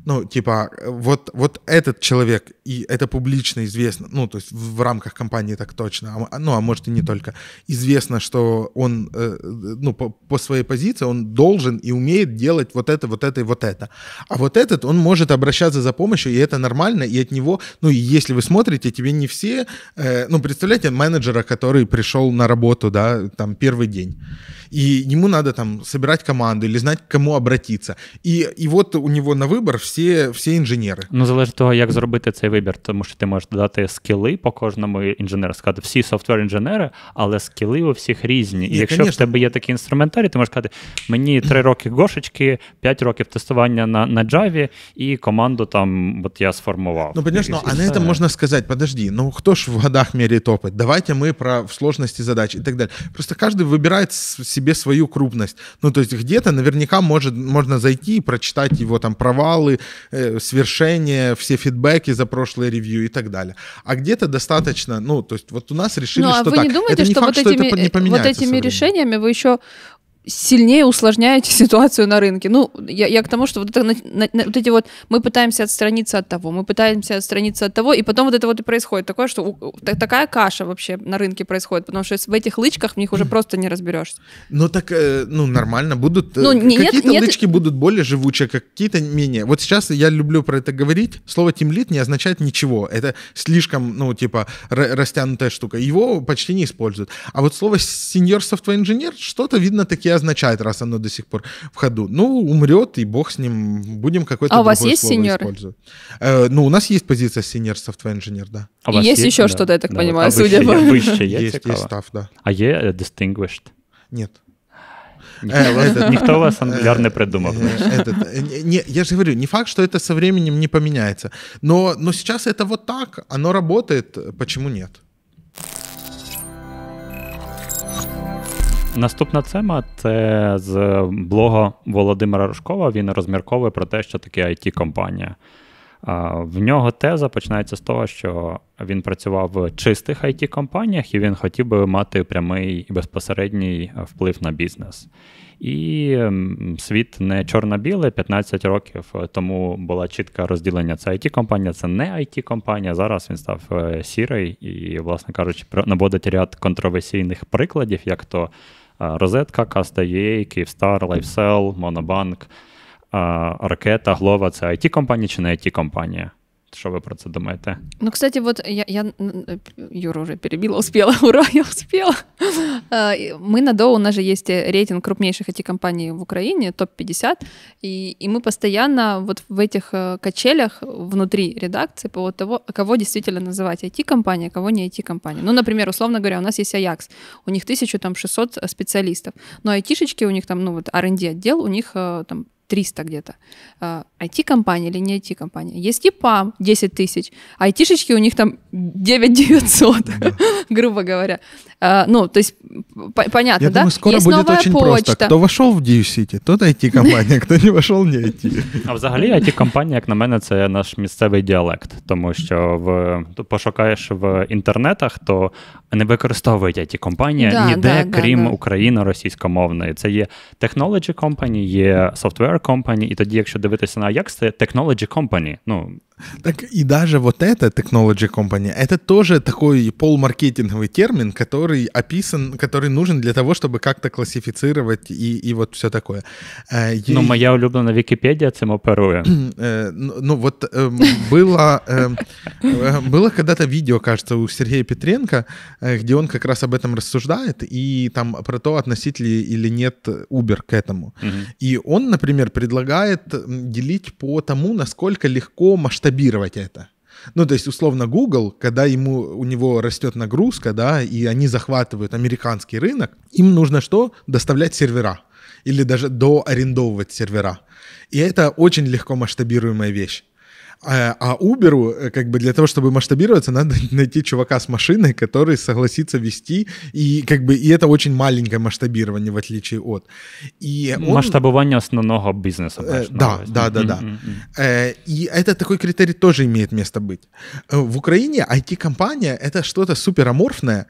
ну, типа, вот, вот этот человек, и это публично известно, ну, то есть в, в рамках компании так точно, а, а ну, а может и не только, известно, что он, э, э, ну, по, по своей позиции он должен и умеет делать вот это, вот это и вот это. А вот этот, он может обращаться за помощью, и это нормально, и от него, ну, и если вы смотрите, тебе не все, э, ну, представляете менеджера, который пришел на работу, да, там, первый день. и ему надо там собирать команду или знать, к кому обратиться. І, і ну, от у нього на вибір всі, всі інженери. Ну, залежить від того, як зробити цей вибір, тому що ти можеш додати скіли по кожному інженеру, сказати, всі софтвер-інженери, але скіли у всіх різні. І, і якщо конечно. в тебе є такий інструментарій, ти можеш сказати, мені 3 роки гошечки, 5 років тестування на, на Java і команду там от я сформував. Ну, конечно, а на це можна сказати, подожди, ну хто ж в годах міряє топить? Давайте ми про сложності задач і так далі. Просто кожен вибирає себе себе свою крупность. Ну, то есть где-то наверняка может, можно зайти и прочитать его там провалы, э, свершения, все фидбэки за прошлое ревью и так далее. А где-то достаточно, ну, то есть вот у нас решили, ну, а что вы так. не думаете, это не что факт, вот что этими, это не э, вот этими решениями вы еще сильнее усложняете ситуацию на рынке. Ну, я, я к тому, что вот, это, на, на, вот эти вот мы пытаемся отстраниться от того, мы пытаемся отстраниться от того, и потом вот это вот и происходит такое, что у, так, такая каша вообще на рынке происходит, потому что в этих лычках в них уже просто не разберешься. Ну так, э, ну нормально будут. Э, ну, какие-то нет, лычки нет. будут более живучие, какие-то менее. Вот сейчас я люблю про это говорить. Слово тимлит не означает ничего. Это слишком, ну типа растянутая штука. Его почти не используют. А вот слово сеньор софтвер инженер что-то видно такие и означает, раз оно до сих пор в ходу. Ну, умрет, и бог с ним. Будем какое-то а у вас есть сеньор? Э, ну, у нас есть позиция сеньор software инженер, да. А есть, есть еще да. что-то, я так да, понимаю, а судя по... Вище Есть, есть став, да. А є э, distinguished? Нет. Никто э, вас англяр не придумал. Я же говорю, не факт, что это со временем не поменяется. Но, но сейчас это вот так, оно работает, почему нет? Наступна тема це з блога Володимира Рожкова. Він розмірковує про те, що таке it компанія В нього теза починається з того, що він працював в чистих it компаніях і він хотів би мати прямий і безпосередній е, вплив на бізнес. І світ не чорно біле 15 років е, тому була чітка розділення. Це it компанія це не it компанія Зараз він став е, сірий і, власне кажучи, наводить ряд контроверсійних прикладів, як то А, розетка, Каста.ua, Київстар, Лайфсел, Монобанк, Ракета, Глова це it компанія чи не it компанія Що ви про це думаєте? Ну, кстати, вот я я э, Юра уже перебила, успела, Ура, я успела. А, мы на Доу, у нас же есть э, рейтинг крупнейших it компаний в Украине, топ-50. и и мы постоянно вот в этих э, качелях внутри редакции по вот того, кого действительно называть IT-компания, а кого не IT-компания. Ну, например, условно говоря, у нас есть Ajax, у них 1600 специалистов, но шечки у них там, ну вот R&D отдел, у них там 300 где-то. IT-компания а, или не IT-компания. Есть ЕПАМ 10 тысяч, А IT-шечки у них там 9 900, грубо говоря. А, ну, то есть, понятно, Я да? думаю, скоро будет очень просто. Кто вошел в DUCity, тот it компания, кто не вошел, не IT. А взагалі it компания, як на мене, це наш місцевий діалект, тому що в пошукаєш в інтернетах, то не використовують IT-компанія да, ніде, да, крім да, України російськомовної. Це є technology company, є software Company, і тоді, якщо дивитися на Ajax, це Technology Company. Ну, так и даже вот эта technology company, это тоже такой полмаркетинговый термин, который описан, который нужен для того, чтобы как-то классифицировать и, и вот все такое. Е... Э, ну, моя улюблена Вікіпедія цим оперує. Э, ну, ну, вот эм, было, эм, э, было когда-то видео, кажется, у Сергея Петренко, где он как раз об этом рассуждает, и там про то, относить ли или нет Uber к этому. Угу. И он, например, предлагает делить по тому, насколько легко масштабировать масштабировать это. Ну, то есть, условно, Google, когда ему, у него растет нагрузка, да, и они захватывают американский рынок, им нужно что? Доставлять сервера или даже доарендовывать сервера. И это очень легко масштабируемая вещь. А, а Uber, э, как бы для того, чтобы масштабироваться, надо найти чувака с машиной, который согласится вести, и как бы и это очень маленькое масштабирование, в отличие от. И он... Масштабование основного бизнеса. Э, да, да, да, да. и это такой критерий тоже имеет место быть. В Украине IT-компания — это что-то супер аморфное,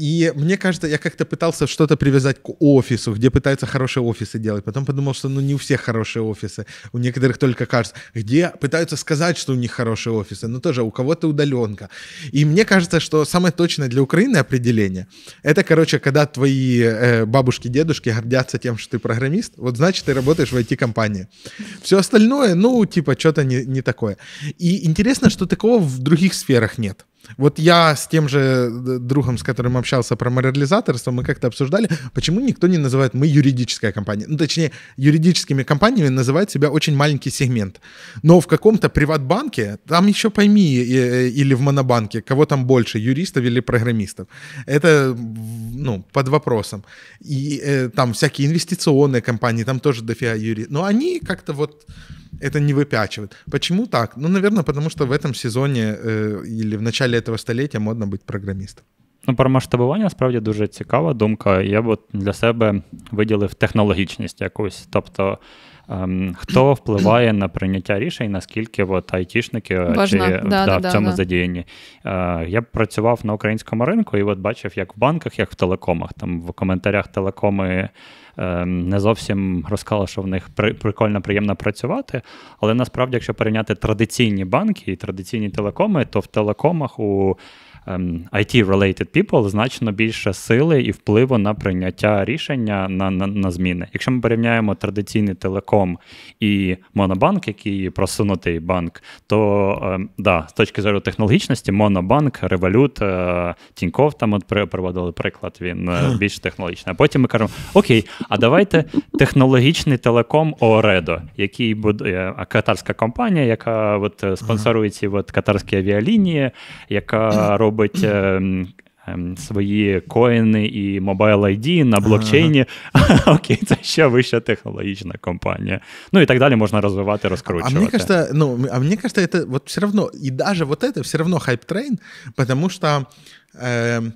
и мне кажется, я как-то пытался что-то привязать к офису, где пытаются хорошие офисы делать, потом подумал, что ну не у всех хорошие офисы, у некоторых только кажется, где пытаются пытаются сказать, что у них хорошие офисы, но тоже у кого-то удаленка. И мне кажется, что самое точное для Украины определение — это, короче, когда твои э, бабушки, дедушки гордятся тем, что ты программист, вот значит, ты работаешь в IT-компании. Все остальное, ну, типа, что-то не, не такое. И интересно, что такого в других сферах нет. Вот я с тем же э, другом, с которым общался про морализаторство, мы как-то обсуждали, почему никто не называет мы юридическая компания. Ну, точнее, юридическими компаниями называет себя очень маленький сегмент. Но в каком-то приватбанке, там еще пойми, э, или в монобанке, кого там больше, юристов или программистов. Это, ну, под вопросом. И э, там всякие инвестиционные компании, там тоже дофига юристов. Но они как-то вот это не выпячивает. Почему так? Ну, наверное, потому что в этом сезоні э, или в начале этого століття модно бути програмістом. Ну, про масштабування справді дуже цікава думка. Я б для себе виділив технологічність якусь. Тобто. Ем, хто впливає на прийняття рішень, наскільки от, айтішники е, чи е, да, да, в да, цьому задіяні? Е, я працював на українському ринку і от бачив, як в банках, як в телекомах. Там в коментарях телекоми не зовсім розказали, що в них прикольно, приємно працювати. Але насправді, якщо порівняти традиційні банки і традиційні телекоми, то в телекомах у IT-related ем, people значно більше сили і впливу на прийняття рішення на, на, на зміни. Якщо ми порівняємо традиційний телеком і монобанк, який просунутий банк, то ем, да, з точки зору технологічності, монобанк, револют, Тіньков там от проводили приклад. Він е, більш технологічний. А потім ми кажемо: Окей, а давайте технологічний телеком Оредо, який буде катарська компанія, яка от е, спонсорує ці от катарські авіалінії, яка робить робить. Свої коїни і Mobile ID на блокчейні. Ага. Окей, це ще вища технологічна компанія. Ну і так далі можна розвивати, розкручувати. А, а мне кажется, ну, а мне кажется, это вот все равно, и даже вот это все равно хайп-трейн, потому что эм,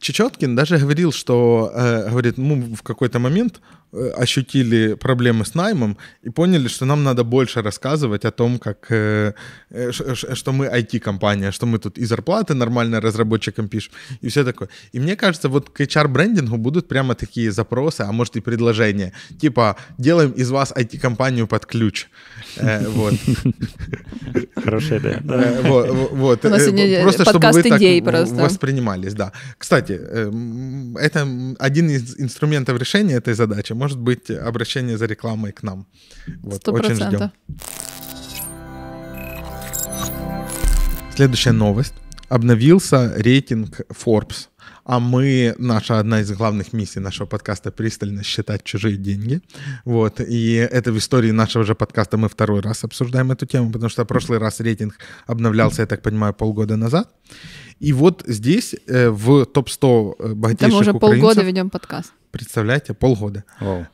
Чечеткин даже говорил, что э, говорит, ну, в какой-то момент Э, ощутили проблемы с наймом и поняли, что нам надо больше рассказывать о том, как, э, э, что мы IT-компания, что мы тут и зарплаты нормально разработчикам пишем, и все такое. И мне кажется, вот к HR-брендингу будут прямо такие запросы, а может и предложения, типа «делаем из вас IT-компанию под ключ». Вот. Хорошая идея. Вот. Просто чтобы вы так воспринимались, да. Кстати, эм, это один из инструментов решения этой задачи может быть обращение за рекламой к нам. Вот, 100%. очень ждем. Следующая новость. Обновился рейтинг Forbes. А мы, наша одна из главных миссий нашего подкаста пристально считать чужие деньги. Вот. И это в истории нашего же подкаста мы второй раз обсуждаем эту тему, потому что прошлый раз рейтинг обновлялся, я так понимаю, полгода назад. И вот здесь э, в топ-100 богатейших украинцев... Э, да мы уже полгода ведем подкаст представляете, полгода.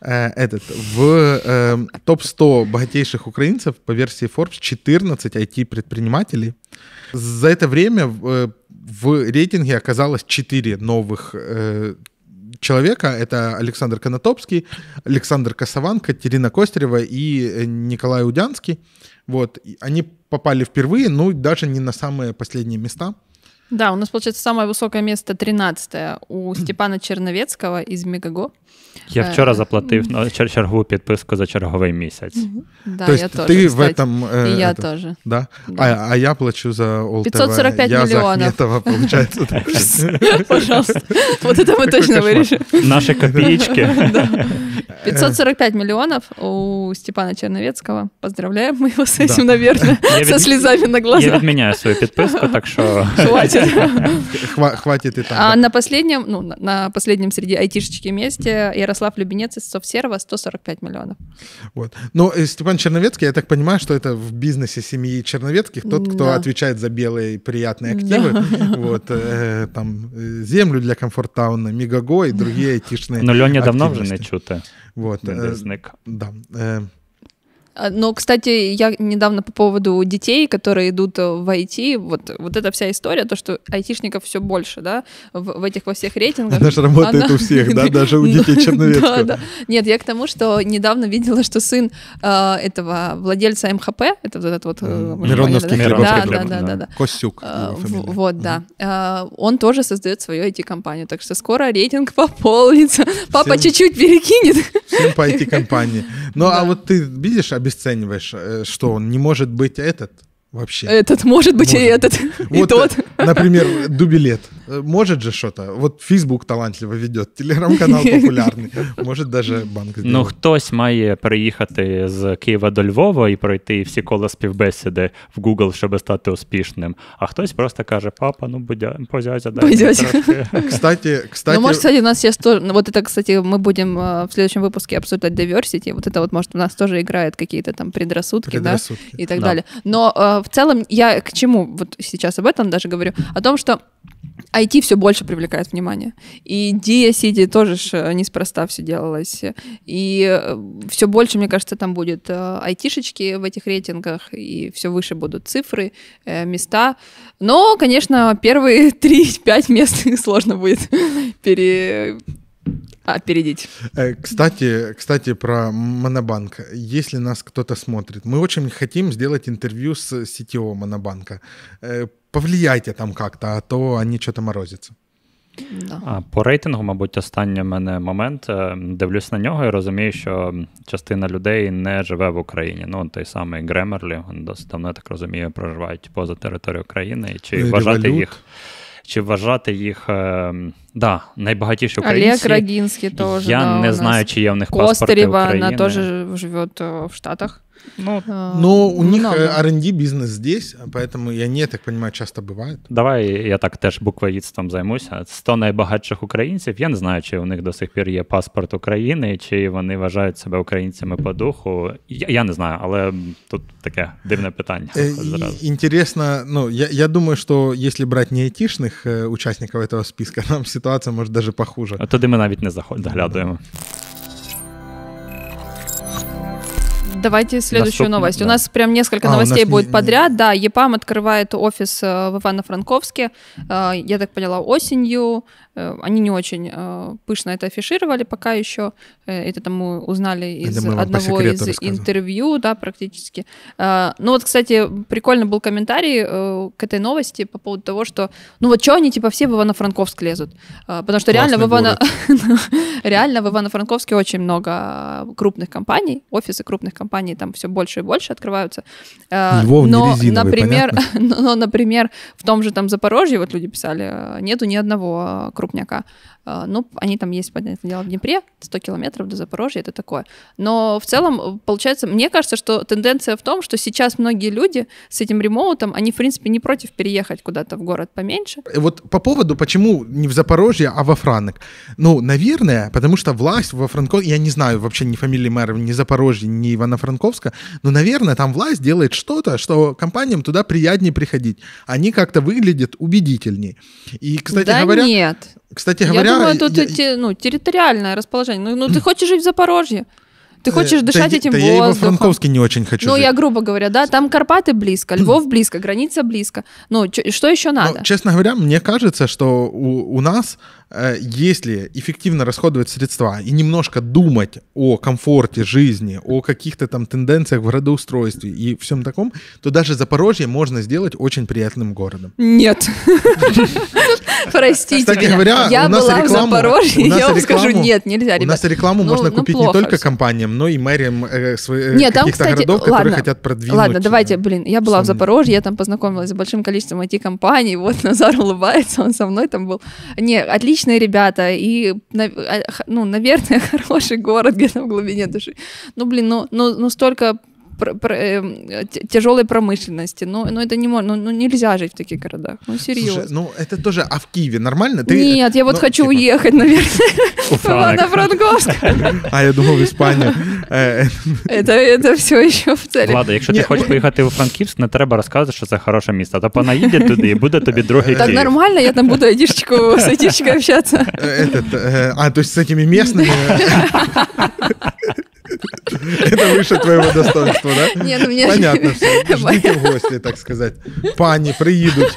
Э, этот, в э, эм, топ-100 богатейших украинцев по версии Forbes 14 IT-предпринимателей. За это время в, э, в рейтинге оказалось 4 новых э, человека. Это Александр Конотопский, Александр Косован, Катерина Костерева и э, Николай Удянский. Вот. Они попали впервые, ну, даже не на самые последние места – да, у нас, получается, самое высокое место 13 у Степана Черновецкого из Мегаго. Я вчера э, заплатив на чергову підписку за черговий місяць. Да, То я тоже, ты в этом... Э, я это, тоже. Да? да. А, а я плачу за All 545 я миллионов. За получается. Пожалуйста. Вот это мы точно вырежем. Наши копеечки. 545 миллионов у Степана Черновецкого. Поздравляем мы его с этим, наверное, со слезами на глазах. Я отменяю свою подписку, так что. Хватит. Хватит и там. А На последнем, ну, на последнем среди айтишечки месте Ярослав Любенец из Софсерва 145 миллионов. Вот. Ну, э, Степан Черновецкий, я так понимаю, что это в бизнесе семьи Черновецких, тот, кто отвечает за белые приятные активы. Вот. Э, там э, землю для комфорт-тауна, Мегаго и другие айтишные Но Леня давно уже не чути. Вот. Да. А, но, кстати, я недавно по поводу детей, которые идут э, в IT, вот, вот эта вся история, то, что айтишников все больше, да, в, в этих во всех рейтингах. Она же работает она... у всех, да, даже у детей черновецкого. Да, да. Нет, я к тому, что недавно видела, что сын э, этого владельца МХП, это вот этот вот... Э, э Мироновский да, да, да, да, да, да. Косюк. Э, вот, да. Э, он тоже создает свою IT-компанию, так что скоро рейтинг пополнится. Папа чуть-чуть перекинет. Всем по IT-компании. Ну, а вот ты видишь, обесцениваешь, э, что он не может быть этот вообще. Этот может быть может. и этот, вот, и э, тот. Например, дубилет. Может же что-то. Вот Фейсбук талантливо ведет, телеграм-канал популярный. Может даже банк зробити. Ну, хтось має приїхати з Києва до Львова і пройти всі кола співбесіди в Google, щоб стати успішним. А хтось просто каже: папа, ну будя, позязя, дай Кстати, кстати... Ну, может, кстати, у нас есть тоже... Вот это, кстати, мы будем э, в следующем выпуске обсуждать diversity. Вот это вот, может, у нас тоже играет какие-то там предрассудки, предрассудки. да, и так да. далее. Но э, в целом я к чему вот сейчас об этом даже говорю? О том, что IT все больше привлекает внимание. И Dia City тоже ж э, неспроста все делалось. И э, все больше, мне кажется, там будет э, айтишечки в этих рейтингах, и все выше будут цифры, места. Но, конечно, первые 3-5 мест сложно будет пере... А, опередить. Кстати, кстати, про Монобанк. Если нас кто-то смотрит, мы очень хотим сделать интервью с CTO Монобанка. повлияйте там как-то, а то вони щось морозяться. Да. А По рейтингу, мабуть, останній в мене момент. Е, дивлюсь на нього і розумію, що частина людей не живе в Україні. Ну, той самий Гремерлі, досить давно, я так розумію, проживають поза територією України, Чи Револют. вважати їх? Чи вважати їх е, да, найбагатіші українці? Олег теж. Я да, не знаю, чи є в них паспорти України. Костерева, вона теж живе в Штатах. Ну, Но ну, у них э, R&D бізнес здесь, поэтому я не так понимаю, часто бувають. Давай я так теж буквоїдством займуся. 100 найбагатших українців. Я не знаю, чи у них до сих пір є паспорт України, чи вони вважають себе українцями по духу. Я, я не знаю, але тут таке дивне питання. Е, інтересно, ну я я думаю, що якщо брати не айтішних е, учасників цього списка, нам ситуація може даже похуже. А туди ми навіть не заглядаємо. Давайте следующую новость. Да. У нас прям несколько а, новостей будет не... подряд. Да, ЕПАМ открывает офис э, в Ивано-Франковске, э, я так поняла, осенью. Э, они не очень э, пышно это афишировали пока еще. Э, это там мы узнали из одного из интервью, да, практически. Ну вот, кстати, прикольно был комментарий к этой новости по поводу того, что, ну вот что они типа все в Ивано-Франковск лезут? Потому что реально в, Ивано... Ну, реально в Ивано-Франковске очень много крупных компаний, офисы крупных компаний там все больше и больше открываются. Львов но, не например, но, например, в том же там Запорожье, вот люди писали, нету ни одного крупного крупняка. А, ну, они там есть, понятное дело, в Днепре, 100 километров до Запорожья, это такое. Но в целом, э, получается, мне кажется, что тенденция в том, что сейчас многие люди с этим ремоутом, они, в принципе, не против переехать куда-то в город поменьше. Э, вот по поводу, почему не в Запорожье, а во Франк. Ну, наверное, потому что власть во Франко... Я не знаю вообще ни фамилии мэра, ни Запорожья, ни Ивана франковска но, наверное, там власть делает что-то, что компаниям туда приятнее приходить. Они как-то выглядят убедительней. И, кстати да говоря... нет. Кстати говоря... Я думаю, тут я... Те, ну, территориальное расположение. Ну, ну ты хочешь жить в Запорожье? Ты э, хочешь дышать да, этим да воздухом. Я его франковски не очень хочу. Ну, жить. я грубо говоря, да, там Карпаты близко, Львов близко, граница близко. Ну, что еще надо? Но, честно говоря, мне кажется, что у, у нас Э, если эффективно расходовать средства и немножко думать о комфорте жизни, о каких-то там тенденциях в градоустройстве и всем таком, то даже Запорожье можно сделать очень приятным городом. Нет. Простите Кстати меня. говоря, я у нас была рекламу, в Запорожье, я вам скажу, нет, нельзя, ребят. У нас рекламу ну, можно ну, купить не только компаниям, но и мэриям э, э, нет, городов, ладно, которые хотят продвинуть. Ладно, э, давайте, блин, я была в Запорожье, я там познакомилась с большим количеством IT-компаний, вот Назар улыбается, он со мной там был. Не, отлично отличные ребята, и, а, ну, наверное, хороший город где-то в глубине души. Ну, блин, ну, ну, ну столько пр- пр- э, тяжелой промышленности. Но, ну, но ну, это не можно, ну, ну, нельзя жить в таких городах. Ну, серьезно. Слушай, ну, это тоже, а в Киеве нормально? Ты... Нет, я вот ну, хочу типа... уехать, наверное, в Ивано-Франковск. А я думал в Испанию. Э, э, это, это все еще в цілі. Влада, если ты хочешь поехать в Франківськ, не треба розказувати, що це хороше місто. Та вона їде туда и будет тебе другий Так нормально, я там буду айдішечку, с айтішечкой общаться. а, то есть с этими местными? Это выше твоего достоинства, да? Нет, ну мне Понятно все. Ждите в гости, так сказать. Пани приедут.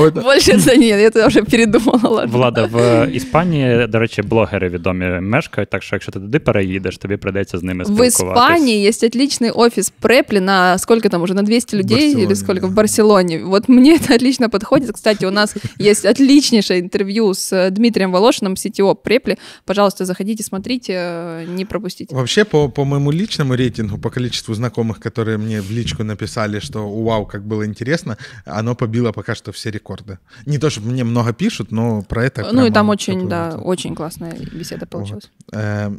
От. Більше це ні, я це вже передумала. Влада, в Іспанії, э, до речі, блогери відомі мешкають, так що якщо ти туди переїдеш, тобі прийдеться з ними спілкуватися. В Іспанії є отличний офіс Преплі на скільки там уже, на 200 людей или сколько в Барселоне. Вот мне это отлично подходит. Кстати, у нас есть отличнейшее интервью с Дмитрием Волошиным, CTO Препли. Пожалуйста, заходите, смотрите, не пропустите. Вообще, по по моему личному рейтингу, по количеству знакомых, которые мне в личку написали, что вау, как было интересно, оно побило пока что все рекорды. Не то, чтобы мне много пишут, но про это... Ну и там очень, да, очень классная беседа получилась. Вот. Э,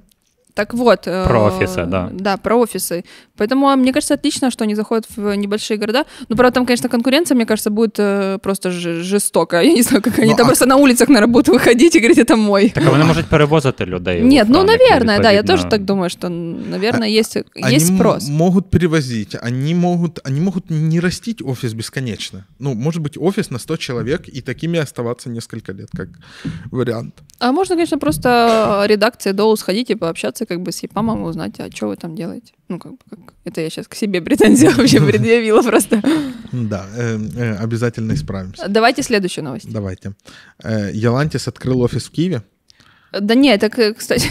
так вот. Э, про офисы, да. Да, про офисы. Поэтому, а, мне кажется, отлично, что они заходят в небольшие города. Ну, правда, там, конечно, конкуренция, мне кажется, будет э, просто жестоко. Я не знаю, как они ну, там а... просто на улицах на работу виходить і говорить, это мой. Так а вони можуть перевозити людей. Нет, ну, наверное, да, я тоже так думаю, что, наверное, а, а есть, они есть спрос. могут перевозить, они могут, они могут не растить офис бесконечно. Ну, может быть, офис на 100 человек и такими оставаться несколько лет, как вариант. А можно, конечно, просто э, редакции до сходить и пообщаться общаться как бы с по-моему, узнать, а что вы там делаете. Ну, как бы, как... это я сейчас к себе претензию вообще предъявила просто. Да, эм, э, обязательно исправимся. Давайте следующую новость. Давайте. Э, Ялантис открыл офис в Киеве. Да не, так, кстати,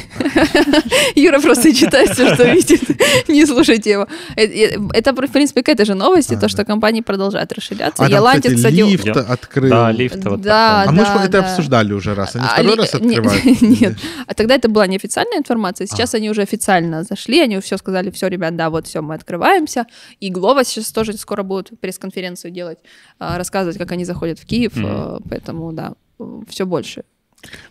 Юра просто читает все, что видит, не слушайте его. Э, э, это, в принципе, к этой же новости, то, что компании продолжают расширяться. А Яландец, кстати, лифт открыл. Да, лифт. Да, А мы же это обсуждали уже раз, они а, второй раз открывают. Нет, а тогда это была неофициальная информация, сейчас а. они уже официально зашли, они все сказали, все, ребят, да, вот все, мы открываемся. И Глова сейчас тоже скоро будут пресс-конференцию делать, а, рассказывать, как они заходят в Киев, поэтому, да, все больше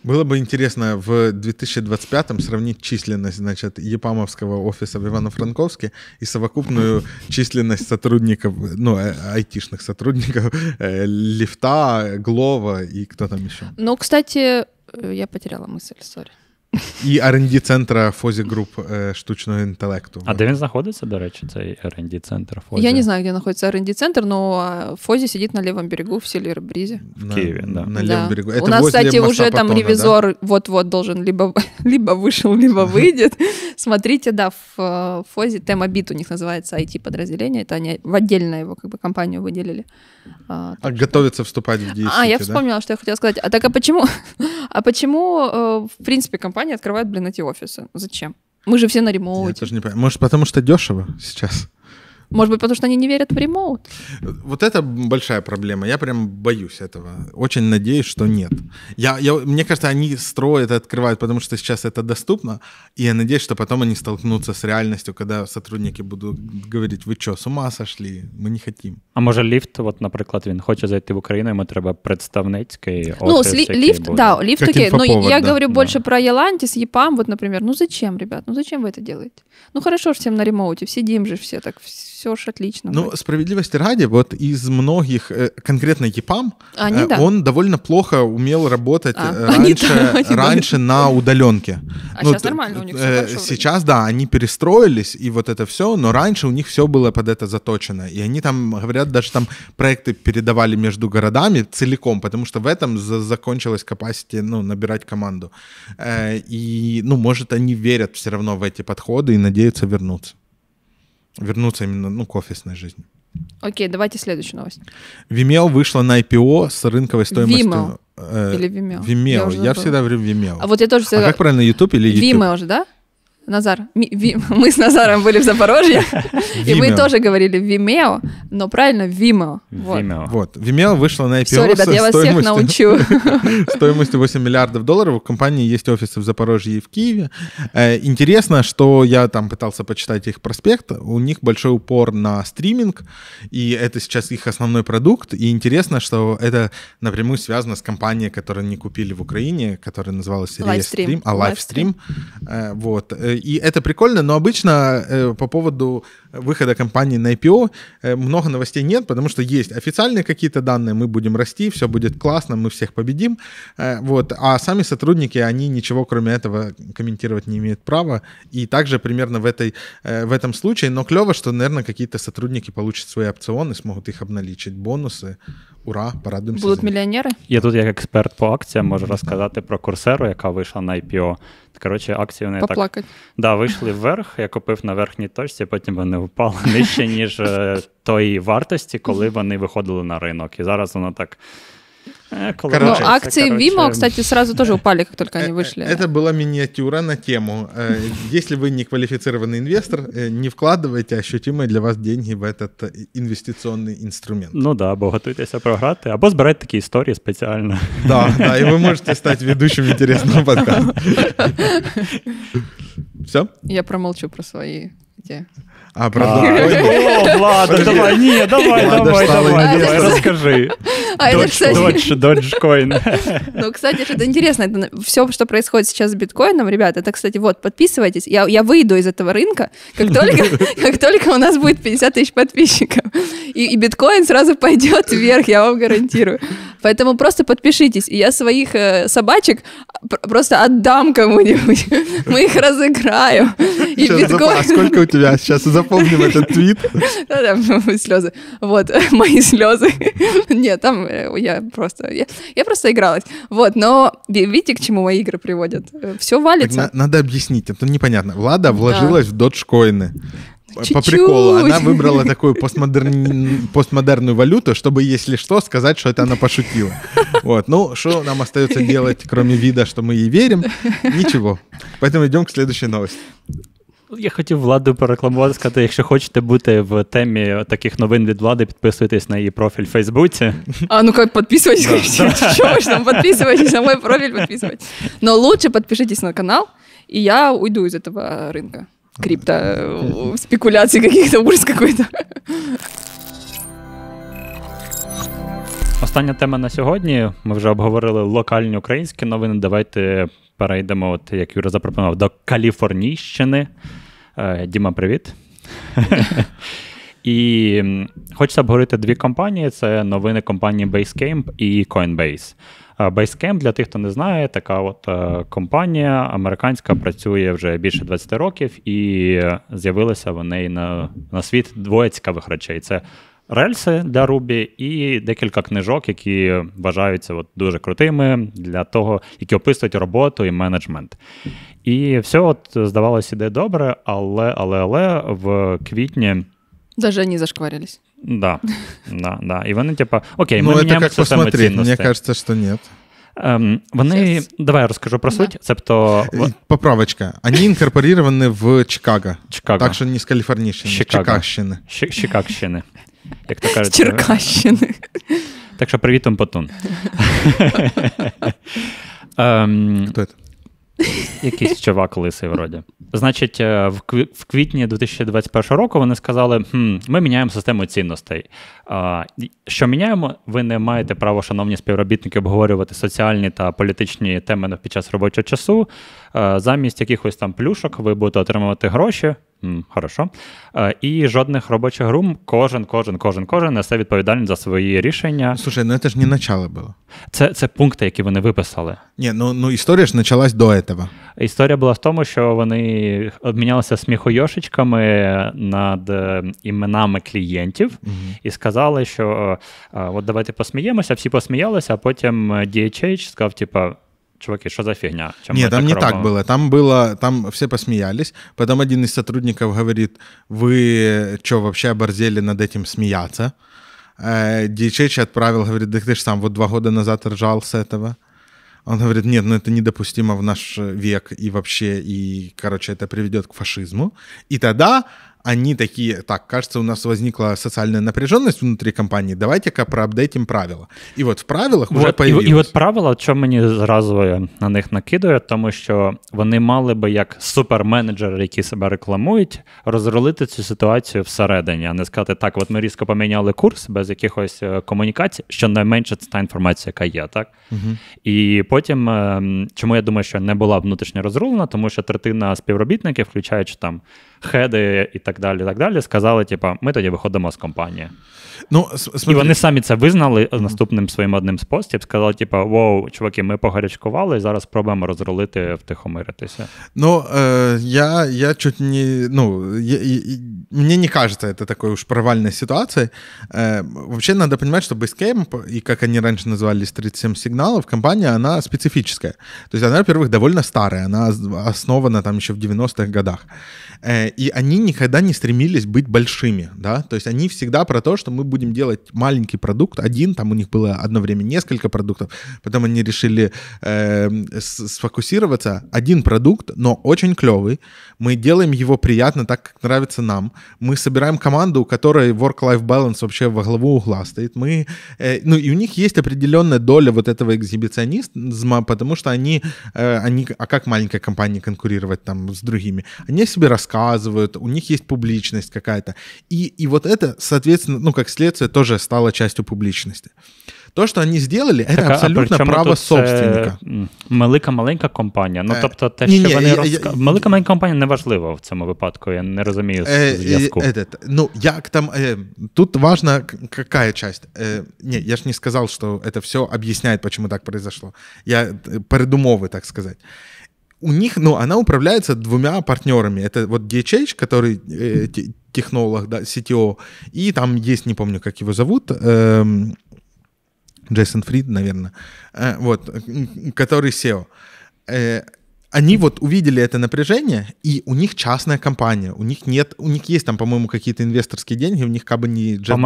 было бы интересно в 2025-м сравнить численность, значит, Епамовского офиса в Ивано-Франковске и совокупную численность сотрудников, ну, э, айтишных сотрудников, э, лифта, Глова и кто там еще. Ну, кстати, э, я потеряла мысль, сори. і rd центра Фозі груп штучного інтелекту. А де він знаходиться, до речі, цей rd центр Фозі? Я не знаю, де знаходиться rd центр но Фозі сидить на лівому берегу в селі Брізе. В Києві, да. На лівому берегу. У нас, кстати, уже там ревизор вот-вот должен либо либо вышел, либо выйдет. Смотрите, да, в э, Фозе Темобит у них называется IT-подразделение. Это они в отдельно его как бы компанию выделили. А, а готовится вступать в действие. А, я вспомнила, что я хотела сказать. А так а почему? А почему, э, в принципе, компания компании открывают, блин, эти офисы. Зачем? Мы же все на ремонте. Я тоже не понимаю. Может, потому что дешево сейчас? Может быть, потому что они не верят в ремоут? Вот это большая проблема. Я прям боюсь этого. Очень надеюсь, что нет. Я, я, мне кажется, они строят, открывают, потому что сейчас это доступно. И я надеюсь, что потом они столкнутся с реальностью, когда сотрудники будут говорить, вы что, с ума сошли? Мы не хотим. А может лифт, вот, например, він хоче зайти в Украину, ему треба представницький Ну, ли- лифт, буде. да, лифт такие. Но ну, я да, говорю да. больше про Ялантис, ЕПАМ, вот, например. Ну зачем, ребят? Ну зачем вы это делаете? Ну хорошо же всем на ремоуте, сидим же все так, вс- все ж отлично. Ну, будет. справедливости ради, вот из многих, э, конкретно ЕПАМ, а, они, э, да. он довольно плохо умел работать а, раньше, э, они, раньше они, на удаленке. А ну, сейчас нормально у них все хорошо. Сейчас, да, они перестроились, и вот это все, но раньше у них все было под это заточено. И они там, говорят, даже там проекты передавали между городами целиком, потому что в этом закончилась capacity, ну, набирать команду. И, ну, может, они верят все равно в эти подходы и надеются вернуться вернуться именно ну, к офисной жизни. Окей, давайте следующую новость. Vimeo вышла на IPO с рынковой стоимостью... Vimeo. Э, или Vimeo. Vimeo. Я, я всегда говорю Vimeo. А вот я тоже а всегда... А как правильно, YouTube или YouTube? Vimeo же, да? Назар, ми, ви, мы с Назаром были в Запорожье, и мы тоже говорили Vimeo, но ну, правильно Vimeo. Vimeo. Вот, Vimeo вышла на IPO Все, ребят, я вас всех научу. Стоимостью 8 миллиардов долларов. У компании есть офисы в Запорожье и в Киеве. Интересно, что я там пытался почитать их проспект. У них большой упор на стриминг, и это сейчас их основной продукт. И интересно, что это напрямую связано с компанией, которую они купили в Украине, которая называлась Live Stream, а Live Stream, Вот и это прикольно, но обычно э, по поводу выхода компании на IPO э, много новостей нет, потому что есть официальные какие-то данные, мы будем расти, все будет классно, мы всех победим, э, вот, а сами сотрудники, они ничего кроме этого комментировать не имеют права, и также примерно в, этой, э, в этом случае, но клево, что, наверное, какие-то сотрудники получат свои опционы, смогут их обналичить, бонусы, ура, порадуемся. Будут мільйонери? Я тут як експерт по акціям можу розказати про курсеру, яка вийшла на IPO. Коротше, акції вони Поплакать. так да, вийшли вверх, я купив на верхній точці, потім вони впала нижче, ніж е, тої вартості, коли вони виходили на ринок. І зараз воно так. Короче, Но акции короче... Вима, кстати, сразу тоже упали, как только они э, вышли. Это была миниатюра на тему. Э, если вы не квалифицированный инвестор, э, не вкладывайте ощутимые для вас деньги в этот инвестиционный инструмент. Ну да, або готуйтеся програти, або збирайте такі історії спеціально. Да, да, и вы можете стать ведущим интересного подкаста. Все? Я промолчу про свои идеи. А про а. О, Влада, давай, не, давай, давай, давай, давай, расскажи. А доджкоин. Ну, кстати, это интересно. Это все, что происходит сейчас с биткоином, ребята, это, кстати, вот, подписывайтесь. Я, я выйду из этого рынка, как только, как только у нас будет 50 тысяч подписчиков. И, и биткоин сразу пойдет вверх, я вам гарантирую. Поэтому просто подпишитесь. И я своих э, собачек просто отдам кому-нибудь. Мы их разыграем. И сейчас биткоин... А сколько у тебя? Сейчас запомним этот твит. Слезы. Вот, мои слезы. Нет, там э, я просто... Я, я просто игралась. Вот, но видите, к чему мои игры приводят? Э, Все валится. Так, на, надо объяснить, это непонятно. Влада вложилась да. в доджкоины. Чуть-чуть. по приколу. Она выбрала такую постмодерн... постмодерную валюту, чтобы, если что, сказать, что это она пошутила. Вот. Ну, что нам остается делать, кроме вида, что мы ей верим? Ничего. Поэтому идем к следующей новости. Я хотів владу порекламувати, сказати, якщо хочете бути в темі таких новин від влади, підписуйтесь на її профіль в Фейсбуці. А ну как подписывайтесь, чего ж там подписывайтесь на мой профиль, подписывайтесь. Но лучше подпишитесь на канал, и я уйду из этого рынка. крипто э, спекуляций каких-то, ужас какой-то. Остання тема на сьогодні. Ми вже обговорили локальні українські новини. Давайте перейдемо, от як Юра запропонував, до Каліфорнійщини. Е, Діма, привіт. І хочеться обговорити дві компанії: це новини компанії Basecamp і Coinbase. Basecamp, для тих, хто не знає, така от е, компанія американська працює вже більше 20 років, і з'явилися вони на, на світ двоє цікавих речей. Це Рельси для Рубі і декілька книжок, які вважаються от дуже крутими для того, які описують роботу і менеджмент. І все, от, е, здавалося, іде добре, але але але в квітні. Даже вони зашкварились. Да, да, да. І вони, типа, окей, ну, ми міняємо систему цінностей. Мені кажется, що нет. Ем, Вони yes. давай я розкажу про суть. Да. Цебто э, поправочка. Они інкорпоровані в Чикаго. Чикаго. Так що не з Каліфорнійщини, Чикаго. Чикагщини. Чикагщини. Як то кажуть, Черкащини. Так що привіт, Потун. Хто це? Якийсь чувак лисий, вроді. Значить, е, в квітні 2021 року вони сказали: хм, ми міняємо систему цінностей. Що міняємо? Ви не маєте права, шановні співробітники, обговорювати соціальні та політичні теми під час робочого часу. Е, замість якихось там плюшок ви будете отримувати гроші. хорошо. Е, і жодних робочих грум. Кожен, кожен, кожен, кожен несе відповідальність за свої рішення. Слушай, ну це ж не начало було. Це це пункти, які вони виписали. Ні, ну ну історія ж почалась до цього. Історія була в тому, що вони обмінялися сміхойошечками над е, іменами клієнтів угу. і сказали, що от давайте посміємося, всі посміялися, а потім DHH сказав, типа, чуваки, что за фигня? Чем Нет, там не роба? так было. Там было, там все посмеялись. Потом один из сотрудников говорит, вы что, вообще оборзели над этим смеяться? Дичич отправил, говорит, да ты же сам вот два года назад ржал с этого. Он говорит, нет, ну это недопустимо в наш век и вообще, и, короче, это приведет к фашизму. И тогда они такие, так, кажется, у нас возникла социальная напряженность внутри компании, давайте-ка проапдейтим правила. І от в правилах вже вот, появилось. І, і от правила, що мені зразу на них накидує, тому що вони мали би як суперменеджери, які себе рекламують, розрулити цю ситуацію всередині, а не сказати, так, от ми різко поміняли курс без якихось е, комунікацій, що найменше це та інформація, яка є, так? Угу. І потім, ем, чому я думаю, що не була внутрішньо розрулена, тому що третина співробітників, включаючи там хеди і так далі. так далі, Сказали, типа, ми тоді виходимо з компанії. Ну, смотри. І вони самі це визнали наступним своїм одним з постів. Сказали, типа, вау, чуваки, ми погарячкували, зараз пробуємо розрулити, втихомиритися. Ну, э, я я чуть не. ну, я, я, Мне не кажется, это такой уж провальной ситуацией. Э, вообще, надо понимать, что Basecamp, и как они раньше назывались 37 сигналов, компания, она специфическая. То тобто есть она, во-первых, довольно старая, она основана там еще в 90-х годах. Э, и они никогда не стремились быть большими, да, то есть они всегда про то, что мы будем делать маленький продукт, один, там у них было одно время несколько продуктов, потом они решили э, сфокусироваться, один продукт, но очень клевый, мы делаем его приятно, так как нравится нам, мы собираем команду, у которой work-life balance вообще во главу угла стоит, мы, э, ну и у них есть определенная доля вот этого экзибиционизма, потому что они, э, они, а как маленькая компания конкурировать там с другими, они себе рассказывают, показывают, у них есть публичность какая-то. И, и вот это, соответственно, ну, как следствие, тоже стало частью публичности. То, що вони зробили, це абсолютно а право э, собственника. Це велика маленька компанія. Ну э, тобто, те, що ні, вони я, розк... я, велика маленька компанія не важлива в цьому випадку. Я не розумію е, зв'язку. Е, е, ну як там тут важна яка частина. Ні, я ж не сказав, що це все об'ясняє, чому так произошло. Я э, передумови, так сказати у них, ну, она управляется двумя партнерами. Это вот DHH, который э, технолог, да, CTO, и там есть, не помню, как его зовут, э, Джейсон Фрид, наверное, э, вот, который SEO. Э, они вот увидели это напряжение, и у них частная компания, у них нет, у них есть там, по-моему, какие-то инвесторские деньги, у них как бы не Джеф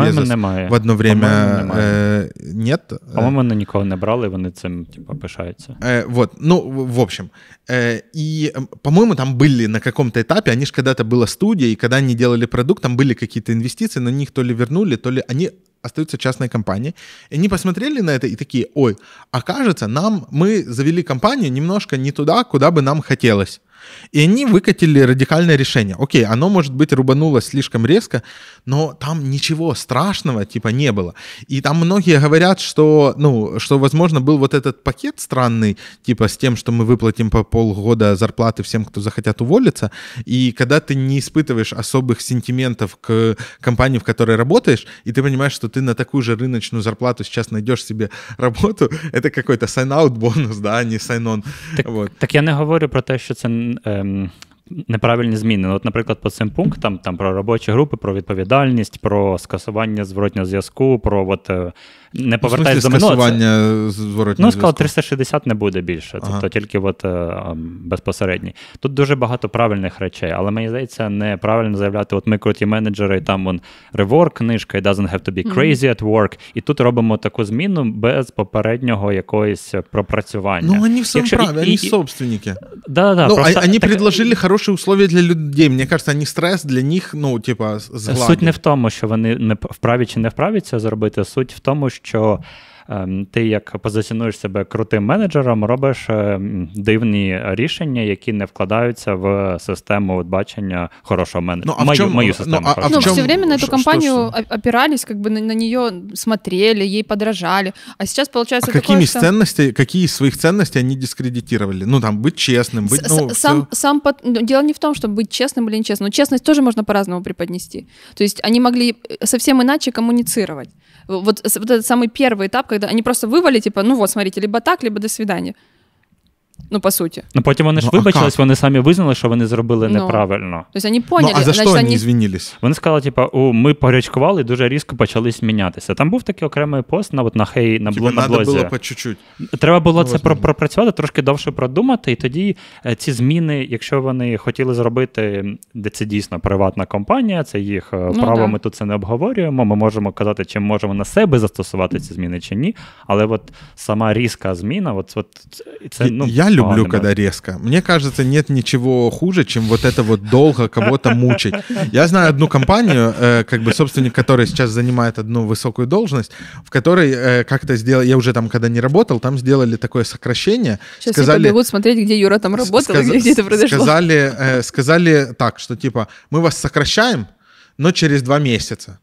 в одно время По-моєму, э, нет. по моему вони никого не брали, и вони цим типу, пишаються. Э, вот, ну, в общем. Э, и, по-моему, там были на каком-то этапе, они же когда-то была студия, и когда они делали продукт, там были какие-то инвестиции, на них то ли вернули, то ли они остаются частные компании. они посмотрели на это и такие, ой, окажется, а нам, мы завели компанию немножко не туда, куда бы нам хотелось. И они выкатили радикальное решение. Окей, оно, может быть, рубанулось слишком резко, но там ничего страшного типа не было. И там многие говорят, что, ну, что, возможно, был вот этот пакет странный, типа с тем, что мы выплатим по полгода зарплаты всем, кто захотят уволиться. И когда ты не испытываешь особых сентиментов к компании, в которой работаешь, и ты понимаешь, что ты на такую же рыночную зарплату сейчас найдешь себе работу, это какой-то сайн-аут бонус, да, а не сайн-он. Так, вот. так я не говорю про то, что это він. Ем, Неправильні зміни. Ну, От, наприклад, по цим пунктам там про робочі групи, про відповідальність, про скасування зворотнього зв'язку, про от, не повертаєш за минуле. Ну, ну сказав, 360 не буде більше, тобто ага. тільки от, е, ем, безпосередній. Тут дуже багато правильних речей, але мені здається, неправильно заявляти: от ми круті менеджери, і там он реворк, книжка, «It doesn't have to be crazy at work. І тут робимо таку зміну без попереднього якогось пропрацювання. Ну, вони в Якщо, праві, і, вони собственники. Да, да, ну, просто, они так, хороші условия для людей. Мені кажется, они стрес для них, ну, типа, згладили. Суть не в тому, що вони не вправі чи не вправі це зробити, суть в тому, що. що ти як позиціонуєш себе крутим менеджером, робиш дивні рішення, які не вкладаються в систему бачення хорошого менеджера. Ну, мою, мою систему. Ну, а, ну, а, а в чем, ну, все время на эту компанию опирались, как бы на, на нее смотрели, ей подражали. А сейчас получается а такое, какими что... ценностей, какие из своих ценностей они дискредитировали? Ну, там, быть честным, быть... С, ну, сам, все... сам под... Ну, дело не в том, чтобы быть честным или нечестным. Но честность тоже можно по-разному преподнести. То есть они могли э, совсем иначе коммуницировать. Вот, вот этот самый первый этап, когда они просто вывали, типа, ну вот, смотрите, либо так, либо до свидания. Ну, по суті. Ну, потім вони ж ну, вибачились, вони самі визнали, що вони зробили ну. неправильно. Тобто вони поняли, ну, а за значить, вони звінились? Вони сказали, типа, у ми порядкували, і дуже різко почали змінятися. Там був такий окремий пост на от, на хей на, Тебе типу, на блозі. Було по чуть-чуть. Треба було ну, це возможно. пропрацювати, трошки довше продумати, і тоді е, ці зміни, якщо вони хотіли зробити, де це дійсно приватна компанія, це їх е, ну право, да. ми тут це не обговорюємо. Ми можемо казати, чи можемо на себе застосувати ці зміни чи ні. Але от сама різка зміна, от, от це ну. Я люблю, Ладно. когда резко. Мне кажется, нет ничего хуже, чем вот это вот долго кого-то мучить. Я знаю одну компанию, э, как бы собственник, который сейчас занимает одну высокую должность, в которой э, как-то сделали, я уже там когда не работал, там сделали такое сокращение. Сейчас сказали, все побегут смотреть, где Юра там работал, сказ- где это произошло. Сказали, э, сказали так, что типа, мы вас сокращаем, но через два месяца.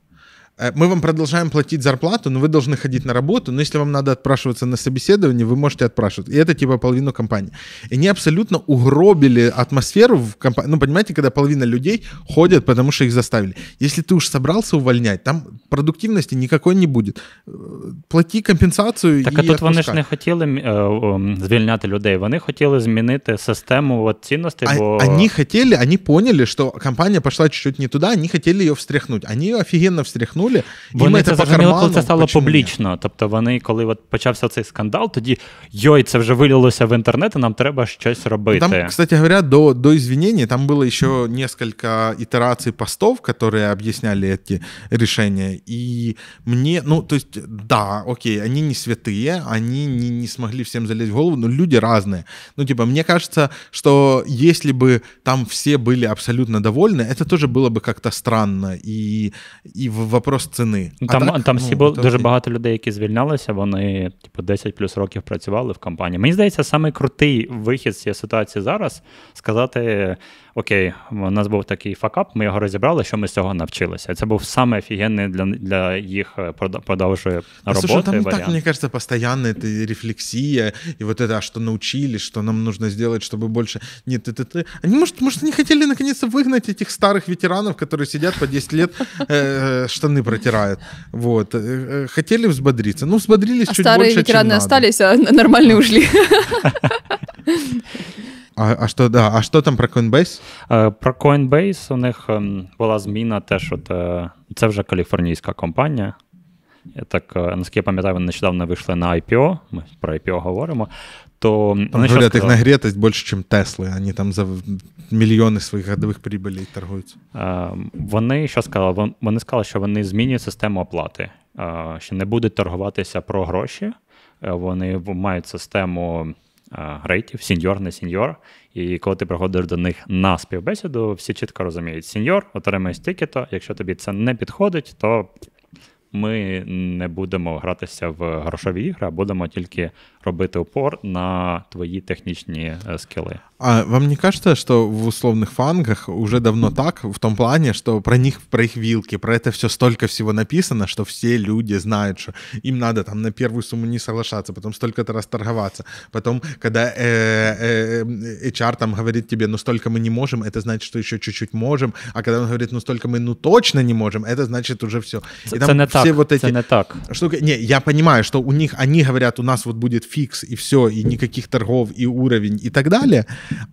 Э, мы вам продолжаем платить зарплату, но вы должны ходить на работу, но если вам надо отпрашиваться на собеседование, вы можете отпрашивать. И это типа половину компании. И они абсолютно угробили атмосферу в компании. Ну, понимаете, когда половина людей ходят, потому что их заставили. Если ты уж собрался увольнять, там продуктивности никакой не будет. Э, плати компенсацию так, і а тут отпускай. вони ж не хотіли э, звільняти людей, вони хотіли змінити систему вот цінностей. А, бо... Они хотели, они поняли, что компания пошла чуть-чуть не туда, они хотели ее встряхнуть. Они ее офигенно встряхнули, тягнули. Вони це, це зрозуміло, коли це стало Почему? публічно. Тобто вони, коли от почався цей скандал, тоді йой, це вже вилилося в інтернет, і нам треба щось робити. Там, кстати говоря, до до извинений там було ще несколько ітерацій постов, які об'ясняли ці рішення. І мені, ну, то есть, да, окей, вони не святые, вони не, не смогли всім залізти в голову, но люди разные. Ну, типа, мне кажется, что если бы там все были абсолютно довольны, это тоже было бы как-то странно. И, в вопрос спрос ціни. Там ну, а там ну, всі ну, було дуже багато людей, які звільнялися. Вони типу 10 плюс років працювали в компанії. Мені здається, самий крутий вихід з цієї ситуації зараз сказати: окей, у нас був такий факап, ми його розібрали, що ми з цього навчилися. Це був саме офігенний для для їх продовжує да, ну, роботи. Слушай, там вариант. так, мне кажется, постоянно это рефлексия, и вот это, а что научились, что нам нужно сделать, чтобы больше... Нет, ты, ты, ты. Они, может, может, не хотели наконец-то выгнать этих старых ветеранов, которые сидят по 10 лет, э, штаны протирают. Вот. Хотели взбодриться. Ну, взбодрились а чуть старые больше, ветераны остались, а нормальные ушли. А а, що да, а що там про Coinbase? Е, про Coinbase у них ем, була зміна, те, що е, це вже каліфорнійська компанія. Я так, е, наскільки я пам'ятаю, вони нещодавно вийшли на IPO, ми про IPO говоримо. то... Там, вони говорят, їх нагретость більше, ніж Тесли. Вони там за мільйони своїх годових прибилей торгуються. Ем, вони що сказали? Вони сказали, що вони змінюють систему оплати, що не будуть торгуватися про гроші. Вони мають систему. рейтів, сеньор, на сеньор. І коли ти приходиш до них на співбесіду, всі чітко розуміють, сеньор отримає стільки-то, якщо тобі це не підходить, то ми не будемо гратися в грошові ігри, а будемо тільки робити упор на твої технічні скилы. А вам не кажется, что в условных фангах уже давно так, в том плане, что про них, про их вилки, про это все столько всего написано, что все люди знают, что им надо там на первую сумму не соглашаться, потом столько-то расторговаться. Потом, когда э, э, HR э, там говорит тебе, ну столько мы не можем, это значит, что еще чуть-чуть можем. А когда он говорит, ну столько мы ну точно не можем, это значит уже все. И там это не так все вот эти... Це не так. Штуки... Не, я понимаю, что у них, они говорят, у нас вот будет фикс, и все, и никаких торгов, и уровень, и так далее.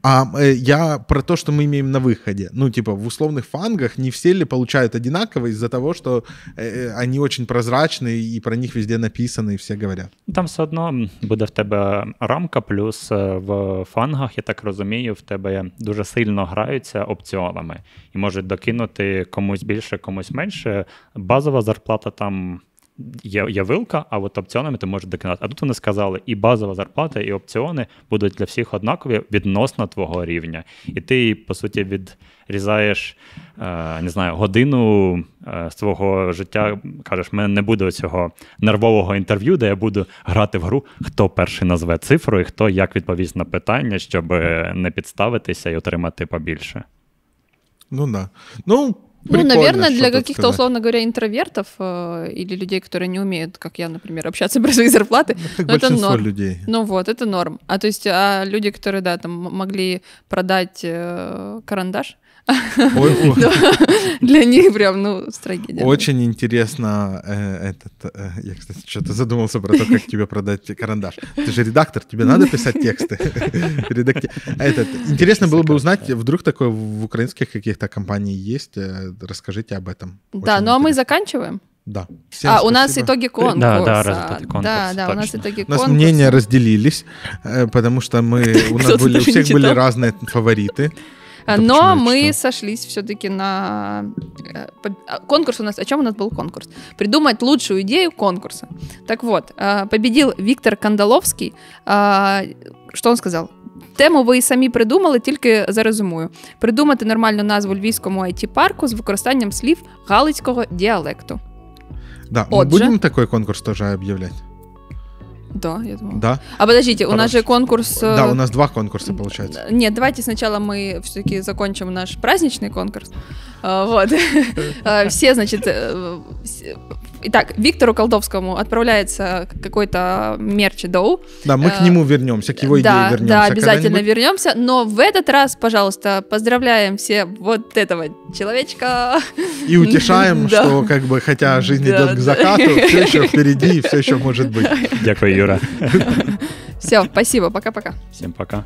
А э, я про то, что мы имеем на выходе. Ну, типа, в условных фангах не все ли получают одинаково из-за того, что э, э, они очень прозрачные, и про них везде написано, и все говорят. Ну, там все одно буде в тебе рамка, плюс в фангах, я так розумію, в тебе дуже сильно граються опціонами. і можуть докинути комусь більше, комусь менше. Базова зарплата там. Є є вилка, а от опціонами ти можеш докинати. А тут вони сказали, і базова зарплата, і опціони будуть для всіх однакові відносно твого рівня. І ти, по суті, відрізаєш е, не знаю, годину е, свого життя. Кажеш, мене не буде цього нервового інтерв'ю, де я буду грати в гру, хто перший назве цифру і хто як відповість на питання, щоб е, не підставитися і отримати побільше. Ну да. Ну, ну, наверное, для каких-то, сказать. условно говоря, интровертов э, или людей, которые не умеют, как я, например, общаться про свои зарплаты. Ну, как но ну, это норм. людей. Ну вот, это норм. А то есть а люди, которые, да, там могли продать э, карандаш, Для них прям, ну, трагедия. Очень интересно э, этот... Э, я, кстати, что-то задумался про то, как тебе продать карандаш. Ты же редактор, тебе надо писать тексты. А этот. Интересно было бы узнать, вдруг такое в украинских каких-то компаниях есть. Э, расскажите об этом. Да, ну а мы заканчиваем. Да. А, Всем а, спасибо. у нас итоги конкурса. Да, да, результаты конкурса. Да, да, у нас итоги конкурса. У нас мнения разделились, потому что мы, у нас были, у всех были разные фавориты. Но мы сошлись все-таки на... Э, конкурс у нас... О чем у нас был конкурс? Придумать лучшую идею конкурса. Так вот, э, победил Віктор Кандаловський. Що він сказав? Тему ви і самі придумали, тільки зарезумую. Придумати нормальну назву львівському it парку з використанням слів галицького діалекту. Да, Отже, ми будемо такий конкурс теж об'являти? Да, я думаю. Да. А подождите, Хорошо. у нас же конкурс. Э, да, у нас два конкурса получается. Нет, давайте сначала мы все-таки закончим наш праздничный конкурс. Э, вот. Э, все, значит, Итак, Виктору Колдовскому отправляется какой-то мерч доу. Да, мы к э, нему вернемся, к его идее да, вернемся. Да, а обязательно вернемся. Но в этот раз, пожалуйста, поздравляем все вот этого человечка. И утешаем, да. что как бы хотя жизнь да, идет к закату, да. все еще впереди и все еще может быть. Дякую, Юра. Все, спасибо, пока-пока. Всем пока.